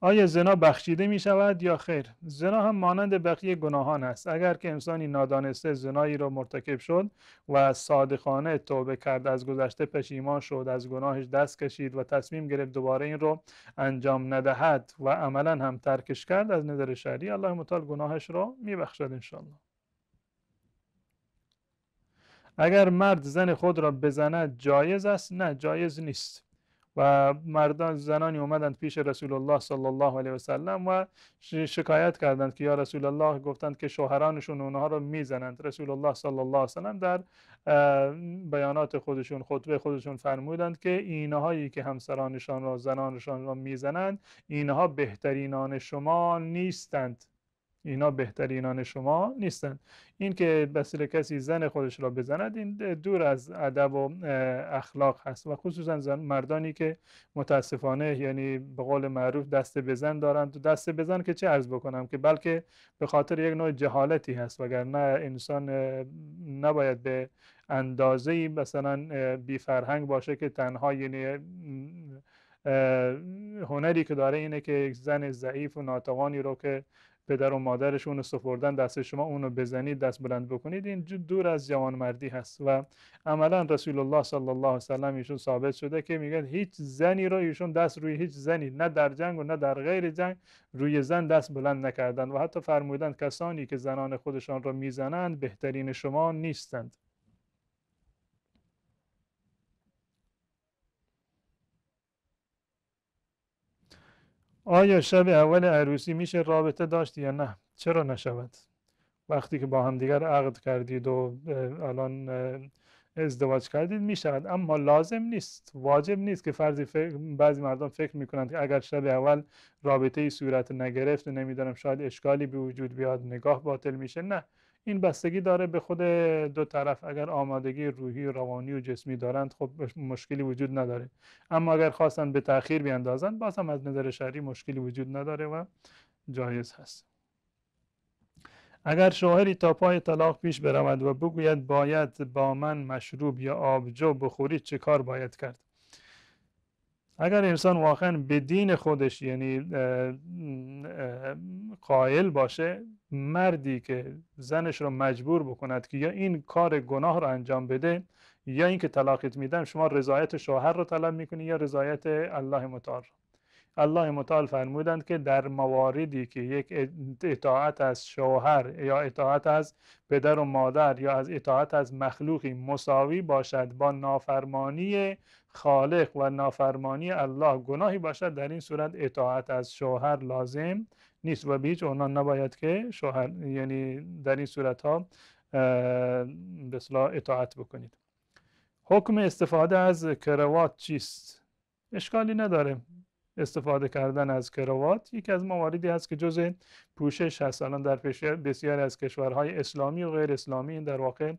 Speaker 1: آیا زنا بخشیده می شود یا خیر؟ زنا هم مانند بقیه گناهان است. اگر که انسانی نادانسته زنایی را مرتکب شد و صادقانه توبه کرد از گذشته پشیمان شد از گناهش دست کشید و تصمیم گرفت دوباره این رو انجام ندهد و عملا هم ترکش کرد از نظر شرعی الله مطال گناهش را میبخشد انشاءالله اگر مرد زن خود را بزند جایز است نه جایز نیست و مردان زنانی اومدند پیش رسول الله صلی الله علیه وسلم و شکایت کردند که یا رسول الله گفتند که شوهرانشون اونها را میزنند رسول الله صلی الله علیه در بیانات خودشون خطبه خودشون فرمودند که اینهایی که همسرانشان را زنانشان را میزنند اینها بهترینان شما نیستند اینا بهترینان شما نیستند این که بسیل کسی زن خودش را بزند این دور از ادب و اخلاق هست و خصوصا زن مردانی که متاسفانه یعنی به قول معروف دست بزن دارند دست بزن که چه عرض بکنم که بلکه به خاطر یک نوع جهالتی هست وگرنه انسان نباید به اندازه مثلا بی فرهنگ باشه که تنها یعنی هنری که داره اینه که یک زن ضعیف و ناتوانی رو که پدر و مادرش اونو سپردن دست شما اونو بزنید دست بلند بکنید این دور از جوان مردی هست و عملا رسول الله صلی الله علیه و ایشون ثابت شده که میگن هیچ زنی رو ایشون دست روی هیچ زنی نه در جنگ و نه در غیر جنگ روی زن دست بلند نکردند. و حتی فرمودند کسانی که زنان خودشان را میزنند بهترین شما نیستند آیا شب اول عروسی میشه رابطه داشت یا نه چرا نشود وقتی که با همدیگر عقد کردید و الان ازدواج کردید میشود اما لازم نیست واجب نیست که فرضی بعضی مردم فکر میکنند که اگر شب اول رابطه ای صورت نگرفت و نمیدانم شاید اشکالی به وجود بیاد نگاه باطل میشه نه این بستگی داره به خود دو طرف اگر آمادگی روحی و روانی و جسمی دارند خب مشکلی وجود نداره اما اگر خواستند به تاخیر بیاندازند باز هم از نظر شرعی مشکلی وجود نداره و جایز هست اگر شوهری تا پای طلاق پیش برود و بگوید باید با من مشروب یا آبجو بخورید چه کار باید کرد اگر انسان واقعا به دین خودش یعنی قائل باشه مردی که زنش رو مجبور بکند که یا این کار گناه رو انجام بده یا اینکه طلاقت میدم شما رضایت شوهر رو طلب میکنی یا رضایت الله متعال الله متعال فرمودند که در مواردی که یک اطاعت از شوهر یا اطاعت از پدر و مادر یا از اطاعت از مخلوقی مساوی باشد با نافرمانی خالق و نافرمانی الله گناهی باشد در این صورت اطاعت از شوهر لازم نیست و بیچ هیچ نباید که شوهر یعنی در این صورت ها بسلا اطاعت بکنید حکم استفاده از کروات چیست؟ اشکالی نداره استفاده کردن از کروات یکی از مواردی هست که جز پوشش هست الان در بسیاری از کشورهای اسلامی و غیر اسلامی این در واقع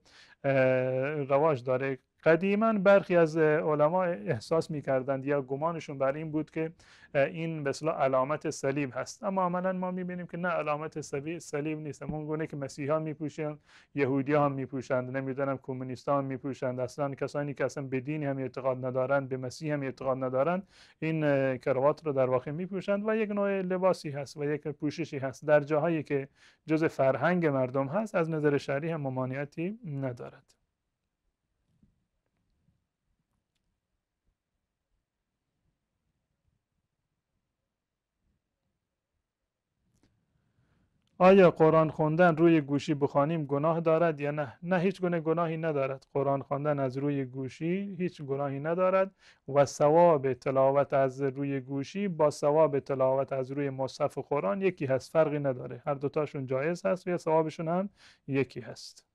Speaker 1: رواج داره قدیما برخی از علما احساس میکردند یا گمانشون بر این بود که این به علامت صلیب هست اما عملا ما میبینیم که نه علامت صلیب نیست من گونه که مسیحا میپوشند یهودی ها هم میپوشند نمیدونم کمونیست ها میپوشند اصلا کسانی که اصلا به دین هم اعتقاد ندارند به مسیح هم اعتقاد ندارند این کروات رو در واقع میپوشند و یک نوع لباسی هست و یک پوششی هست در جاهایی که جز فرهنگ مردم هست از نظر شرعی هم ممانعتی ندارد آیا قرآن خواندن روی گوشی بخوانیم گناه دارد یا نه نه هیچ گونه گناهی ندارد قرآن خواندن از روی گوشی هیچ گناهی ندارد و ثواب تلاوت از روی گوشی با ثواب تلاوت از روی مصحف قرآن یکی هست فرقی نداره هر دوتاشون جایز هست و ثوابشون هم یکی هست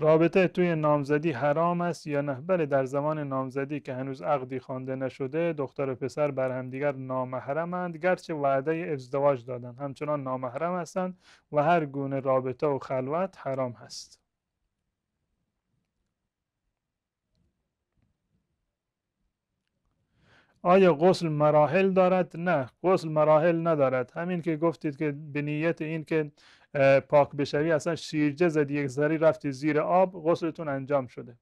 Speaker 1: رابطه توی نامزدی حرام است یا نه بله در زمان نامزدی که هنوز عقدی خوانده نشده دختر و پسر بر همدیگر نامحرمند گرچه وعده ازدواج دادن همچنان نامحرم هستند و هر گونه رابطه و خلوت حرام هست آیا غسل مراحل دارد؟ نه غسل مراحل ندارد همین که گفتید که به نیت این که پاک بشوی اصلا شیرجه زدی یک ذری رفتی زیر آب غسلتون انجام شده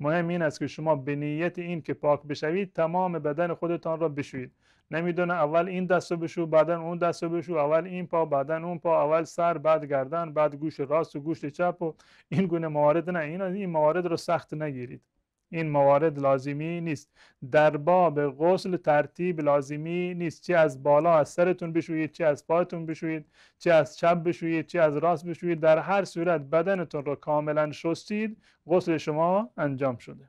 Speaker 1: مهم این است که شما به نیت این که پاک بشوید تمام بدن خودتان را بشویید نمیدونه اول این دست رو بشو بعدا اون دست رو بشو اول این پا بعدا اون پا اول سر بعد گردن بعد گوش راست و گوش چپ و این گونه موارد نه این این موارد رو سخت نگیرید این موارد لازمی نیست در باب غسل ترتیب لازمی نیست چه از بالا از سرتون بشویید چه از پایتون بشویید چه از چپ بشویید چه از راست بشویید در هر صورت بدنتون رو کاملا شستید غسل شما انجام شده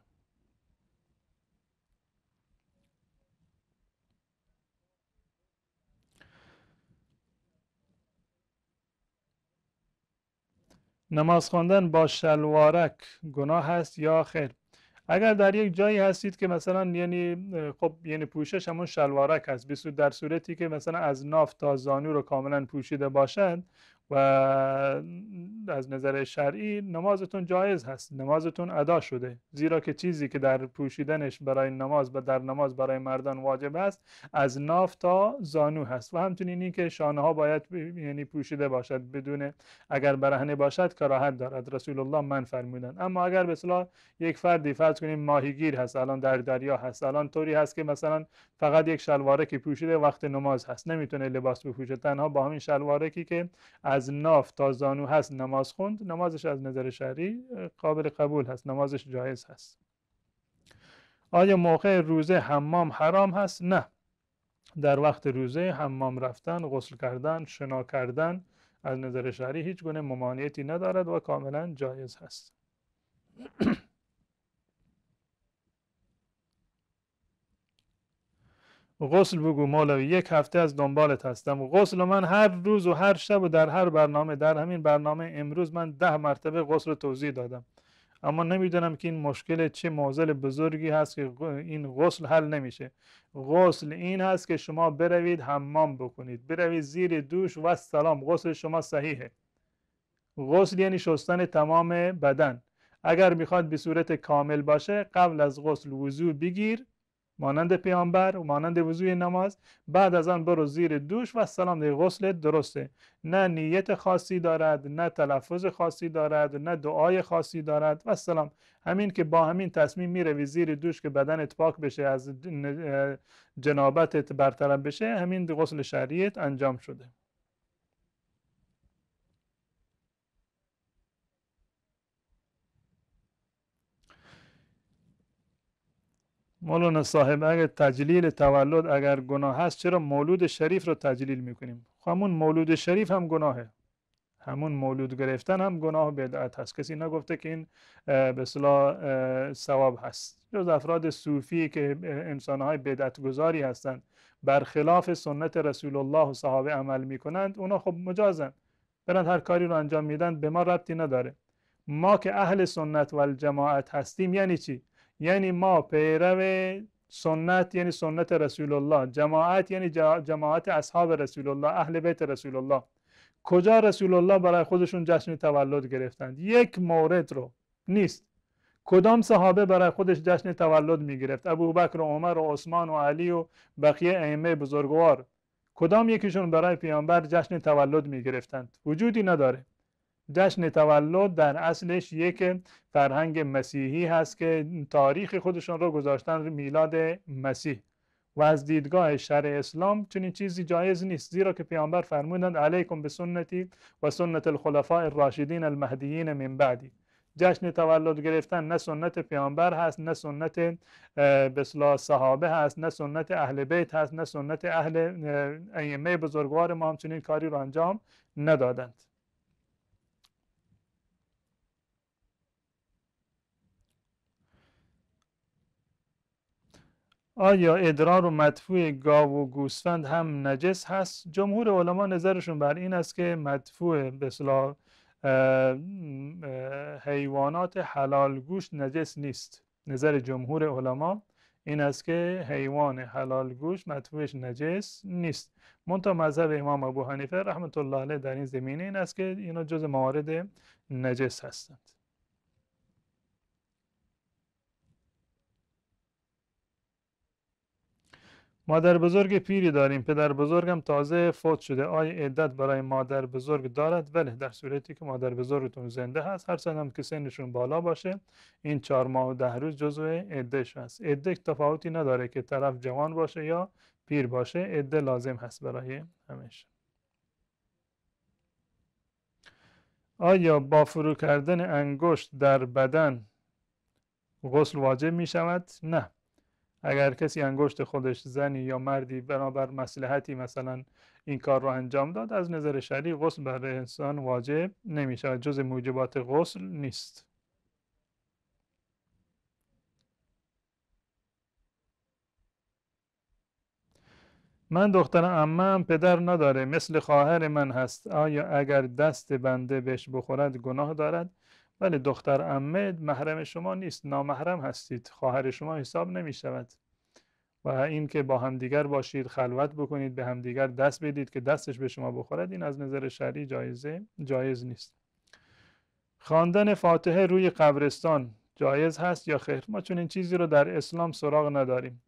Speaker 1: نماز خواندن با شلوارک گناه است یا خیر اگر در یک جایی هستید که مثلا یعنی خب یعنی پوشش همون شلوارک هست در صورتی که مثلا از ناف تا زانو رو کاملا پوشیده باشد و از نظر شرعی نمازتون جایز هست نمازتون ادا شده زیرا که چیزی که در پوشیدنش برای نماز و در نماز برای مردان واجب است از ناف تا زانو هست و همچنین این که شانه ها باید یعنی پوشیده باشد بدون اگر برهنه باشد کراهت دارد رسول الله من فرمودند اما اگر مثلا یک فردی فرض کنیم ماهیگیر هست الان در دریا هست الان طوری هست که مثلا فقط یک شلوارکی پوشیده وقت نماز هست نمیتونه لباس بپوشه تنها با همین شلوارکی که از ناف تا زانو هست نماز خوند نمازش از نظر شهری قابل قبول هست نمازش جایز هست آیا موقع روزه حمام حرام هست نه در وقت روزه حمام رفتن غسل کردن شنا کردن از نظر شهری هیچ گونه ممانعتی ندارد و کاملا جایز هست غسل بگو مولوی یک هفته از دنبالت هستم غسل و من هر روز و هر شب و در هر برنامه در همین برنامه امروز من ده مرتبه غسل رو توضیح دادم اما نمیدونم که این مشکل چه معضل بزرگی هست که این غسل حل نمیشه غسل این هست که شما بروید حمام بکنید بروید زیر دوش و سلام غسل شما صحیحه غسل یعنی شستن تمام بدن اگر میخواد به صورت کامل باشه قبل از غسل وضوع بگیر مانند پیامبر و مانند وضوی نماز بعد از آن برو زیر دوش و سلام در غسلت درسته نه نیت خاصی دارد نه تلفظ خاصی دارد نه دعای خاصی دارد و سلام همین که با همین تصمیم میروی زیر دوش که بدنت پاک بشه از جنابتت برطرف بشه همین غسل شریعت انجام شده مولانا صاحب اگر تجلیل تولد اگر گناه هست چرا مولود شریف رو تجلیل میکنیم خب همون مولود شریف هم گناهه همون مولود گرفتن هم گناه و بدعت هست کسی نگفته که این به صلاح ثواب هست جز افراد صوفی که انسانهای بدعت گذاری هستند برخلاف سنت رسول الله و صحابه عمل میکنند اونا خب مجازن برند هر کاری رو انجام میدن به ما ربطی نداره ما که اهل سنت و جماعت هستیم یعنی چی یعنی ما پیرو سنت یعنی سنت رسول الله جماعت یعنی جماعت اصحاب رسول الله اهل بیت رسول الله کجا رسول الله برای خودشون جشن تولد گرفتند یک مورد رو نیست کدام صحابه برای خودش جشن تولد می گرفت ابو بکر و عمر و عثمان و علی و بقیه ائمه بزرگوار کدام یکیشون برای پیامبر جشن تولد می گرفتند وجودی نداره جشن تولد در اصلش یک فرهنگ مسیحی هست که تاریخ خودشان رو گذاشتن میلاد مسیح و از دیدگاه شرع اسلام چنین چیزی جایز نیست زیرا که پیامبر فرمودند علیکم به سنتی و سنت الخلفاء الراشدین المهدیین من بعدی جشن تولد گرفتن نه سنت پیامبر هست نه سنت بسلا صحابه هست نه سنت اهل بیت هست نه سنت اهل ائمه بزرگوار ما همچنین کاری رو انجام ندادند آیا ادرار و مدفوع گاو و گوسفند هم نجس هست جمهور علما نظرشون بر این است که مدفوع به حیوانات حلال گوش نجس نیست نظر جمهور علما این است که حیوان حلال گوش مدفوعش نجس نیست منتها مذهب امام ابو حنیفه رحمت الله علیه در این زمینه این است که اینا جز موارد نجس هستند مادر بزرگ پیری داریم پدر بزرگم تازه فوت شده آیا عدت برای مادر بزرگ دارد ولی در صورتی که مادر بزرگتون زنده هست هر هم که سنشون بالا باشه این چهار ماه و ده روز جزو عدهش هست عده تفاوتی نداره که طرف جوان باشه یا پیر باشه عده لازم هست برای همیشه آیا با فرو کردن انگشت در بدن غسل واجب می شود؟ نه اگر کسی انگشت خودش زنی یا مردی بنابر مسلحتی مثلا این کار را انجام داد از نظر شرعی غسل بر انسان واجب نمی شود جز موجبات غسل نیست من دختر امم پدر نداره مثل خواهر من هست آیا اگر دست بنده بهش بخورد گناه دارد ولی دختر امه محرم شما نیست نامحرم هستید خواهر شما حساب نمی شود و این که با همدیگر باشید خلوت بکنید به همدیگر دست بدید که دستش به شما بخورد این از نظر شرعی جایزه جایز نیست خواندن فاتحه روی قبرستان جایز هست یا خیر ما چون این چیزی رو در اسلام سراغ نداریم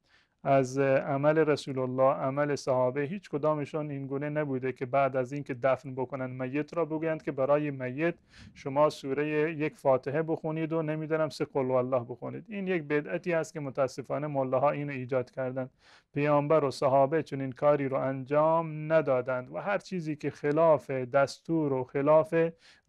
Speaker 1: از عمل رسول الله عمل صحابه هیچ کدامشون این گونه نبوده که بعد از اینکه دفن بکنن میت را بگویند که برای میت شما سوره یک فاتحه بخونید و نمیدونم سه قل الله بخونید این یک بدعتی است که متاسفانه ها اینو ایجاد کردند پیامبر و صحابه چون این کاری رو انجام ندادند و هر چیزی که خلاف دستور و خلاف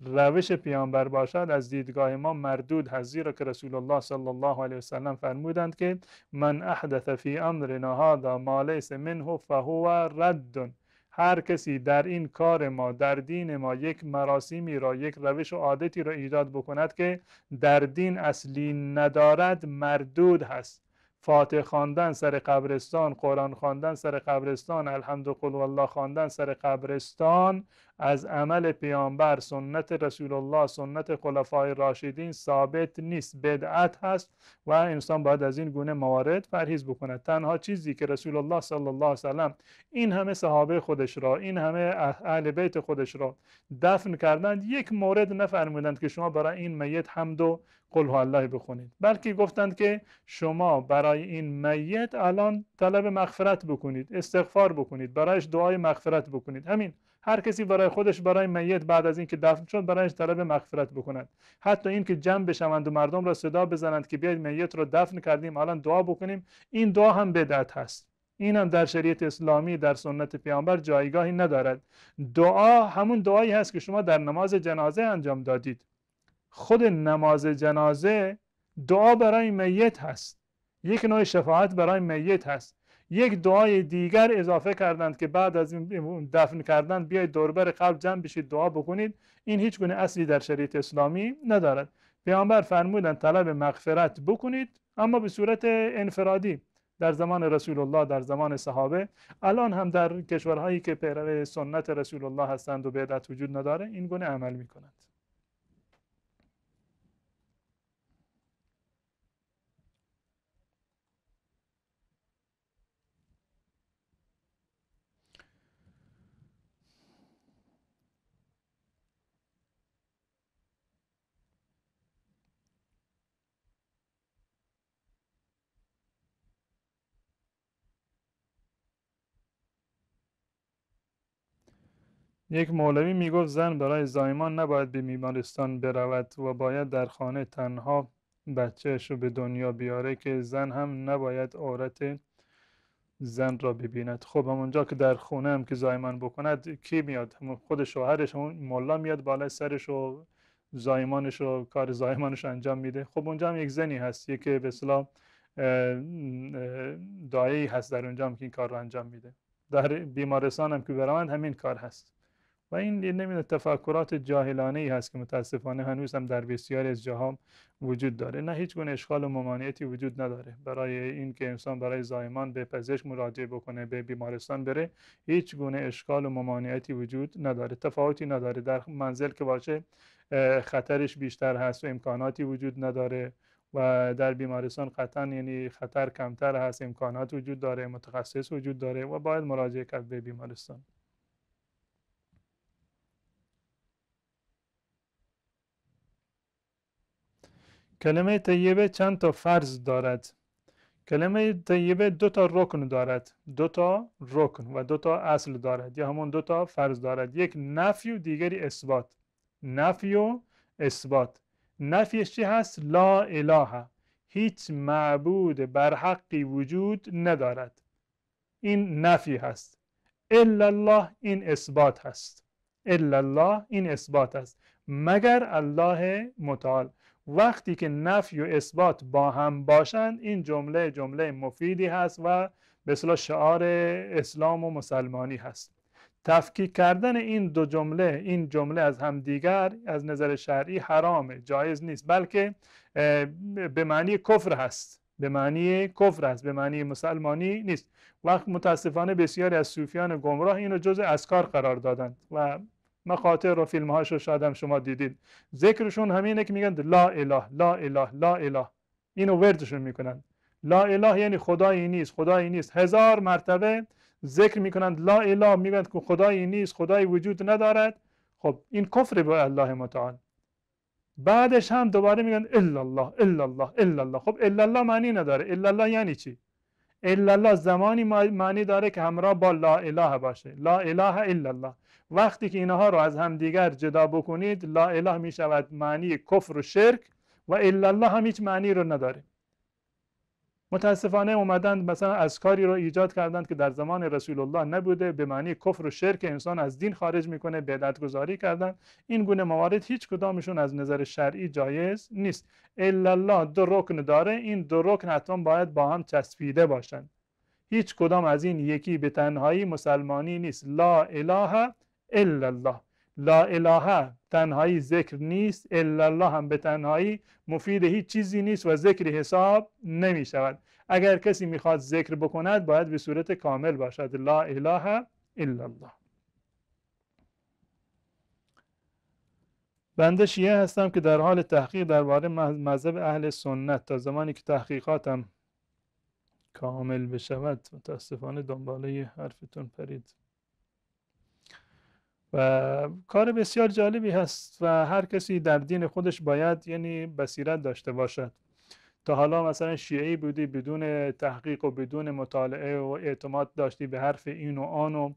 Speaker 1: روش پیامبر باشد از دیدگاه ما مردود هست زیرا که رسول الله صلی الله علیه سلم فرمودند که من احدث فی امرنا هذا ما لیس منه فهو رد هر کسی در این کار ما در دین ما یک مراسمی را یک روش و عادتی را ایجاد بکند که در دین اصلی ندارد مردود هست فاتح خواندن سر قبرستان قرآن خواندن سر قبرستان الحمد قل والله خواندن سر قبرستان از عمل پیامبر سنت رسول الله سنت خلفای راشدین ثابت نیست بدعت هست و انسان باید از این گونه موارد پرهیز بکند تنها چیزی که رسول الله صلی الله علیه این همه صحابه خودش را این همه اهل بیت خودش را دفن کردند یک مورد نفرمودند که شما برای این میت حمد و قل الله بخونید بلکه گفتند که شما برای این میت الان طلب مغفرت بکنید استغفار بکنید برایش دعای مغفرت بکنید همین هر کسی برای خودش برای میت بعد از اینکه دفن شد برایش طلب مغفرت بکنند. حتی اینکه جمع بشوند و مردم را صدا بزنند که بیاید میت را دفن کردیم الان دعا بکنیم این دعا هم بدعت هست این هم در شریعت اسلامی در سنت پیامبر جایگاهی ندارد دعا همون دعایی هست که شما در نماز جنازه انجام دادید خود نماز جنازه دعا برای میت هست یک نوع شفاعت برای میت هست یک دعای دیگر اضافه کردند که بعد از این دفن کردن بیاید دوربر قلب جمع بشید دعا بکنید این هیچ گونه اصلی در شریعت اسلامی ندارد پیامبر فرمودند طلب مغفرت بکنید اما به صورت انفرادی در زمان رسول الله در زمان صحابه الان هم در کشورهایی که پیرو سنت رسول الله هستند و بدعت وجود نداره این گونه عمل میکنند یک مولوی میگفت زن برای زایمان نباید به بیمارستان برود و باید در خانه تنها بچهش رو به دنیا بیاره که زن هم نباید عورت زن را ببیند خب همونجا که در خونه هم که زایمان بکند کی میاد خود شوهرش همون ملا میاد بالای سرش و زایمانش و کار زایمانش انجام میده خب اونجا هم یک زنی هست یکی به اصطلاح هست در اونجا هم که این کار رو انجام میده در بیمارستان هم که برامند همین کار هست و این نمی تفکرات جاهلانه ای هست که متاسفانه هنوز هم در بسیاری از جاها وجود داره نه هیچ گونه اشکال و ممانعتی وجود نداره برای اینکه انسان برای زایمان به پزشک مراجعه بکنه به بیمارستان بره هیچ گونه اشکال و ممانعتی وجود نداره تفاوتی نداره در منزل که باشه خطرش بیشتر هست و امکاناتی وجود نداره و در بیمارستان قطعا یعنی خطر کمتر هست امکانات وجود داره متخصص وجود داره و باید مراجعه کرد به بیمارستان کلمه طیبه چند تا فرض دارد کلمه طیبه دو تا رکن دارد دو تا رکن و دو تا اصل دارد یا همون دو تا فرض دارد یک نفی و دیگری اثبات نفی و اثبات نفیش چی هست لا اله هیچ معبود بر حقی وجود ندارد این نفی هست الا الله این اثبات هست الا الله این اثبات است مگر الله متعال وقتی که نفی و اثبات با هم باشند این جمله جمله مفیدی هست و به شعار اسلام و مسلمانی هست تفکیک کردن این دو جمله این جمله از همدیگر از نظر شرعی حرامه جایز نیست بلکه به معنی کفر هست به معنی کفر است به معنی مسلمانی نیست وقت متاسفانه بسیاری از صوفیان گمراه اینو جز اسکار قرار دادند و مخاطر رو فیلم هاش رو شاید هم شما دیدید ذکرشون همینه که میگن لا اله لا اله لا اله اینو وردشون میکنن لا اله یعنی خدایی نیست خدایی نیست هزار مرتبه ذکر میکنند لا اله میگن که خدایی نیست خدایی وجود ندارد خب این کفر به الله متعال بعدش هم دوباره میگن الا الله الا الله الا الله خب الا الله معنی نداره الا الله یعنی چی الا الله زمانی معنی داره که همراه با لا اله باشه لا اله الا الله وقتی که اینها رو از هم دیگر جدا بکنید لا اله می شود معنی کفر و شرک و الا الله هم هیچ معنی رو نداره متاسفانه اومدند مثلا از کاری رو ایجاد کردند که در زمان رسول الله نبوده به معنی کفر و شرک انسان از دین خارج میکنه بدعت گذاری کردن این گونه موارد هیچ کدامشون از نظر شرعی جایز نیست الا الله دو رکن داره این دو رکن حتما باید با هم چسبیده باشند هیچ کدام از این یکی به تنهایی مسلمانی نیست لا اله الا الله لا اله تنهایی ذکر نیست الا الله هم به تنهایی مفید هیچ چیزی نیست و ذکر حساب نمی شود اگر کسی میخواد ذکر بکند باید به صورت کامل باشد لا اله الا الله بنده شیعه هستم که در حال تحقیق درباره مذهب اهل سنت تا زمانی که تحقیقاتم کامل بشود متاسفانه دنباله حرفتون پرید و کار بسیار جالبی هست و هر کسی در دین خودش باید یعنی بصیرت داشته باشد تا حالا مثلا شیعی بودی بدون تحقیق و بدون مطالعه و اعتماد داشتی به حرف این و آن و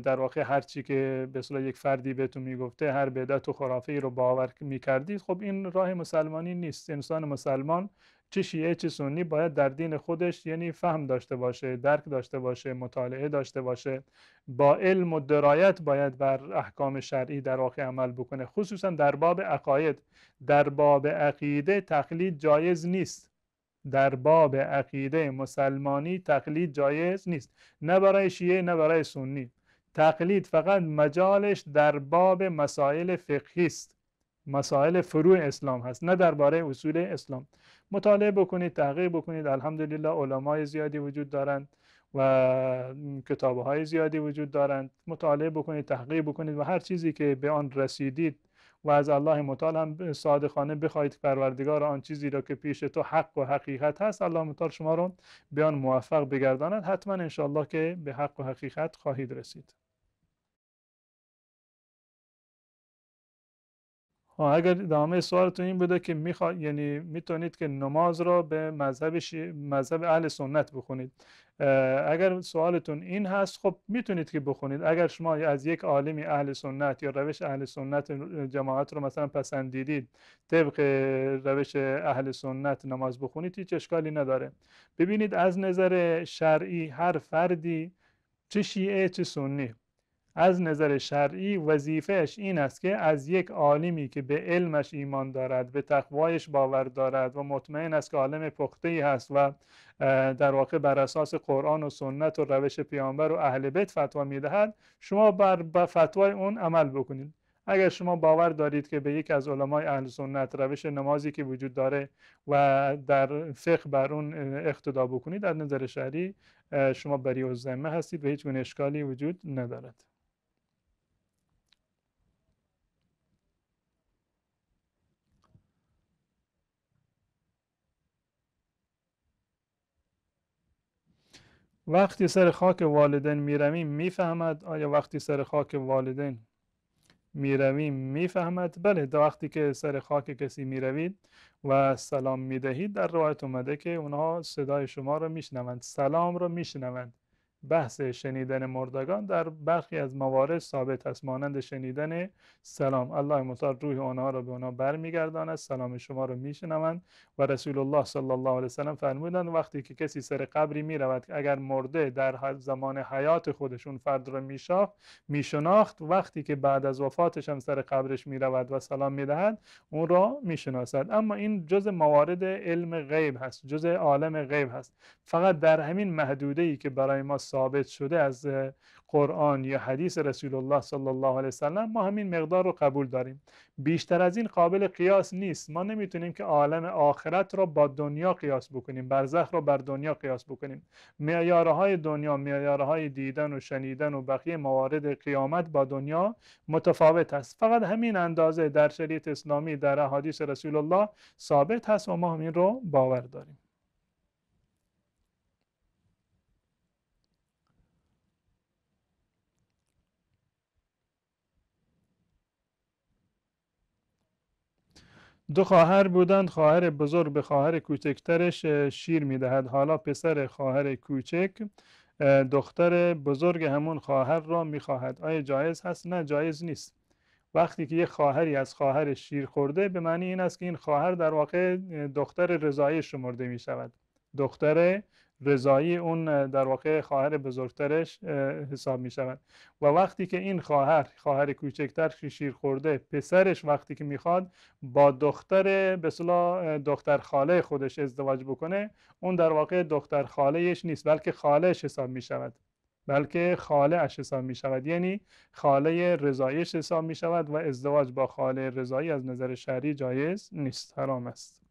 Speaker 1: در واقع هر چی که به صورت یک فردی به تو میگفته هر بدعت و خرافه ای رو باور میکردید خب این راه مسلمانی نیست انسان مسلمان چه شیعه چه سنی باید در دین خودش یعنی فهم داشته باشه درک داشته باشه مطالعه داشته باشه با علم و درایت باید بر احکام شرعی در واقع عمل بکنه خصوصا در باب عقاید در باب عقیده تقلید جایز نیست در باب عقیده مسلمانی تقلید جایز نیست نه برای شیعه نه برای سنی تقلید فقط مجالش در باب مسائل فقهی است مسائل فروع اسلام هست نه درباره اصول اسلام مطالعه بکنید تحقیق بکنید الحمدلله علمای زیادی وجود دارند و کتابه های زیادی وجود دارند مطالعه بکنید تحقیق بکنید و هر چیزی که به آن رسیدید و از الله متعال هم صادقانه بخواهید پروردگار آن چیزی را که پیش تو حق و حقیقت هست الله متعال شما را به آن موفق بگرداند حتما انشاءالله که به حق و حقیقت خواهید رسید اگر ادامه سوالتون این بوده که میخوا... یعنی میتونید که نماز را به مذهب, مذهب اهل سنت بخونید اگر سوالتون این هست خب میتونید که بخونید اگر شما از یک عالمی اهل سنت یا روش اهل سنت جماعت رو مثلا پسندیدید طبق روش اهل سنت نماز بخونید هیچ اشکالی نداره ببینید از نظر شرعی هر فردی چه شیعه چه سنی از نظر شرعی اش این است که از یک عالمی که به علمش ایمان دارد به تقوایش باور دارد و مطمئن است که عالم پخته ای هست و در واقع بر اساس قرآن و سنت و روش پیامبر و اهل بیت فتوا میدهد شما بر به فتوای اون عمل بکنید اگر شما باور دارید که به یک از علمای اهل سنت روش نمازی که وجود داره و در فقه بر اون اقتدا بکنید از نظر شرعی شما بری و ذمه هستید و هیچ گونه اشکالی وجود ندارد وقتی سر خاک والدین میرویم میفهمد آیا وقتی سر خاک والدین میرویم میفهمد بله در وقتی که سر خاک کسی میروید و سلام میدهید در روایت اومده که اونها صدای شما رو میشنوند سلام رو میشنوند بحث شنیدن مردگان در برخی از موارد ثابت است مانند شنیدن سلام الله مطال روح آنها را به آنها برمیگرداند سلام شما را میشنوند و رسول الله صلی الله علیه وسلم فرمودند وقتی که کسی سر قبری میرود اگر مرده در زمان حیات خودشون فرد را میشاخت میشناخت وقتی که بعد از وفاتش هم سر قبرش میرود و سلام میدهد اون را میشناسد اما این جز موارد علم غیب هست جز عالم غیب هست فقط در همین محدوده ای که برای ما ثابت شده از قرآن یا حدیث رسول الله صلی الله علیه وسلم ما همین مقدار رو قبول داریم بیشتر از این قابل قیاس نیست ما نمیتونیم که عالم آخرت را با دنیا قیاس بکنیم برزخ رو بر دنیا قیاس بکنیم معیاره های دنیا معیاره های دیدن و شنیدن و بقیه موارد قیامت با دنیا متفاوت است فقط همین اندازه در شریعت اسلامی در احادیث رسول الله ثابت هست و ما همین رو باور داریم دو خواهر بودند خواهر بزرگ به خواهر کوچکترش شیر میدهد حالا پسر خواهر کوچک دختر بزرگ همون خواهر را میخواهد آیا جایز هست نه جایز نیست وقتی که یک خواهری از خواهر شیر خورده به معنی این است که این خواهر در واقع دختر رضایی شمرده می شود دختر رضایی اون در واقع خواهر بزرگترش حساب می شود و وقتی که این خواهر خواهر کوچکتر شیر خورده پسرش وقتی که میخواد با دختر به دختر خاله خودش ازدواج بکنه اون در واقع دختر خالهش نیست بلکه خالهش حساب می شود بلکه خاله اش حساب می شود یعنی خاله رضایش حساب می شود و ازدواج با خاله رضایی از نظر شرعی جایز نیست حرام است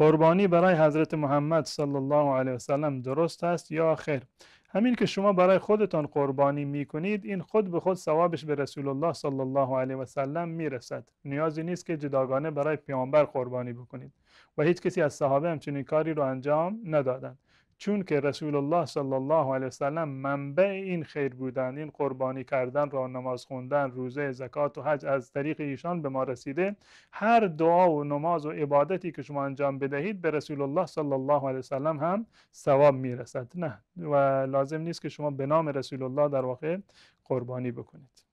Speaker 1: قربانی برای حضرت محمد صلی الله علیه وسلم درست است یا خیر همین که شما برای خودتان قربانی می کنید این خود به خود ثوابش به رسول الله صلی الله علیه و سلم می رسد نیازی نیست که جداگانه برای پیامبر قربانی بکنید و هیچ کسی از صحابه همچنین کاری رو انجام ندادند چون که رسول الله صلی الله علیه وسلم منبع این خیر بودن این قربانی کردن را نماز خوندن روزه زکات و حج از طریق ایشان به ما رسیده هر دعا و نماز و عبادتی که شما انجام بدهید به رسول الله صلی الله علیه وسلم هم ثواب میرسد نه و لازم نیست که شما به نام رسول الله در واقع قربانی بکنید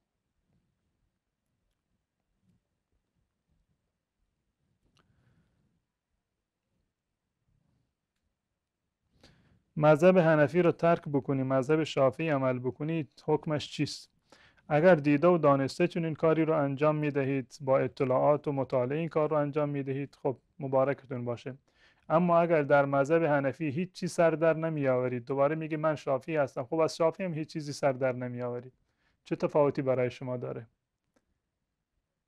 Speaker 1: مذهب هنفی رو ترک بکنی مذهب شافعی عمل بکنی حکمش چیست اگر دیده و دانسته چون این کاری رو انجام میدهید با اطلاعات و مطالعه این کار رو انجام میدهید خب مبارکتون باشه اما اگر در مذهب هنفی هیچ چیز سر در نمی آورید دوباره میگه من شافی هستم خب از شافی هم هیچ چیزی سر در نمی آورید چه تفاوتی برای شما داره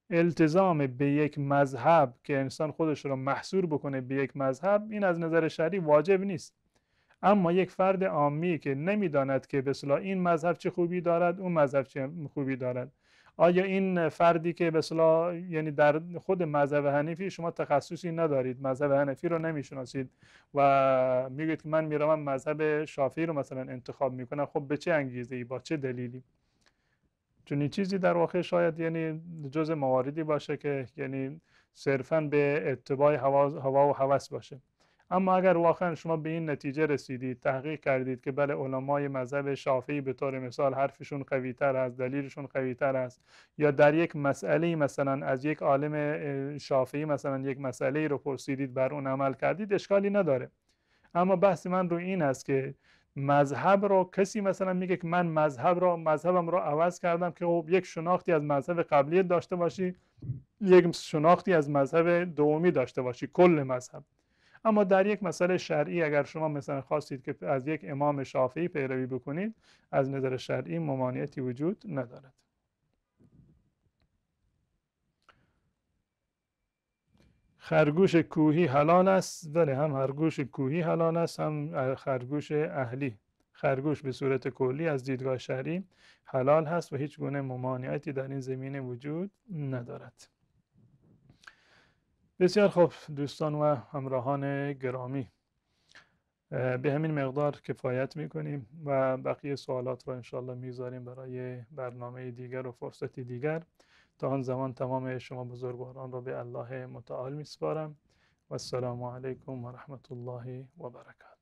Speaker 1: التزام به یک مذهب که انسان خودش رو محصور بکنه به یک مذهب این از نظر شرعی واجب نیست اما یک فرد عامی که نمیداند که به این مذهب چه خوبی دارد اون مذهب چه خوبی دارد آیا این فردی که به یعنی در خود مذهب حنفی شما تخصصی ندارید مذهب حنفی رو نمیشناسید و میگوید که من میرم مذهب شافعی رو مثلا انتخاب میکنم خب به چه انگیزه ای با چه دلیلی چون این چیزی در واقع شاید یعنی جز مواردی باشه که یعنی صرفا به اتباع هوا و هوس باشه اما اگر واقعا شما به این نتیجه رسیدید تحقیق کردید که بله علمای مذهب شافعی به طور مثال حرفشون تر است دلیلشون تر است یا در یک مسئله مثلا از یک عالم شافعی مثلا یک مسئله رو پرسیدید بر اون عمل کردید اشکالی نداره اما بحث من رو این است که مذهب رو کسی مثلا میگه که من مذهب رو مذهبم رو عوض کردم که خب یک شناختی از مذهب قبلیت داشته باشی یک شناختی از مذهب دومی داشته باشی کل مذهب اما در یک مسئله شرعی اگر شما مثلا خواستید که از یک امام شافعی پیروی بکنید از نظر شرعی ممانعتی وجود ندارد خرگوش کوهی حلال است ولی بله، هم خرگوش کوهی حلال است هم خرگوش اهلی خرگوش به صورت کلی از دیدگاه شرعی حلال هست و هیچ گونه ممانعتی در این زمینه وجود ندارد بسیار خوب دوستان و همراهان گرامی به همین مقدار کفایت میکنیم و بقیه سوالات را انشالله میذاریم برای برنامه دیگر و فرصتی دیگر تا آن زمان تمام شما بزرگواران را به الله متعال میسپارم و السلام علیکم و رحمت الله و برکات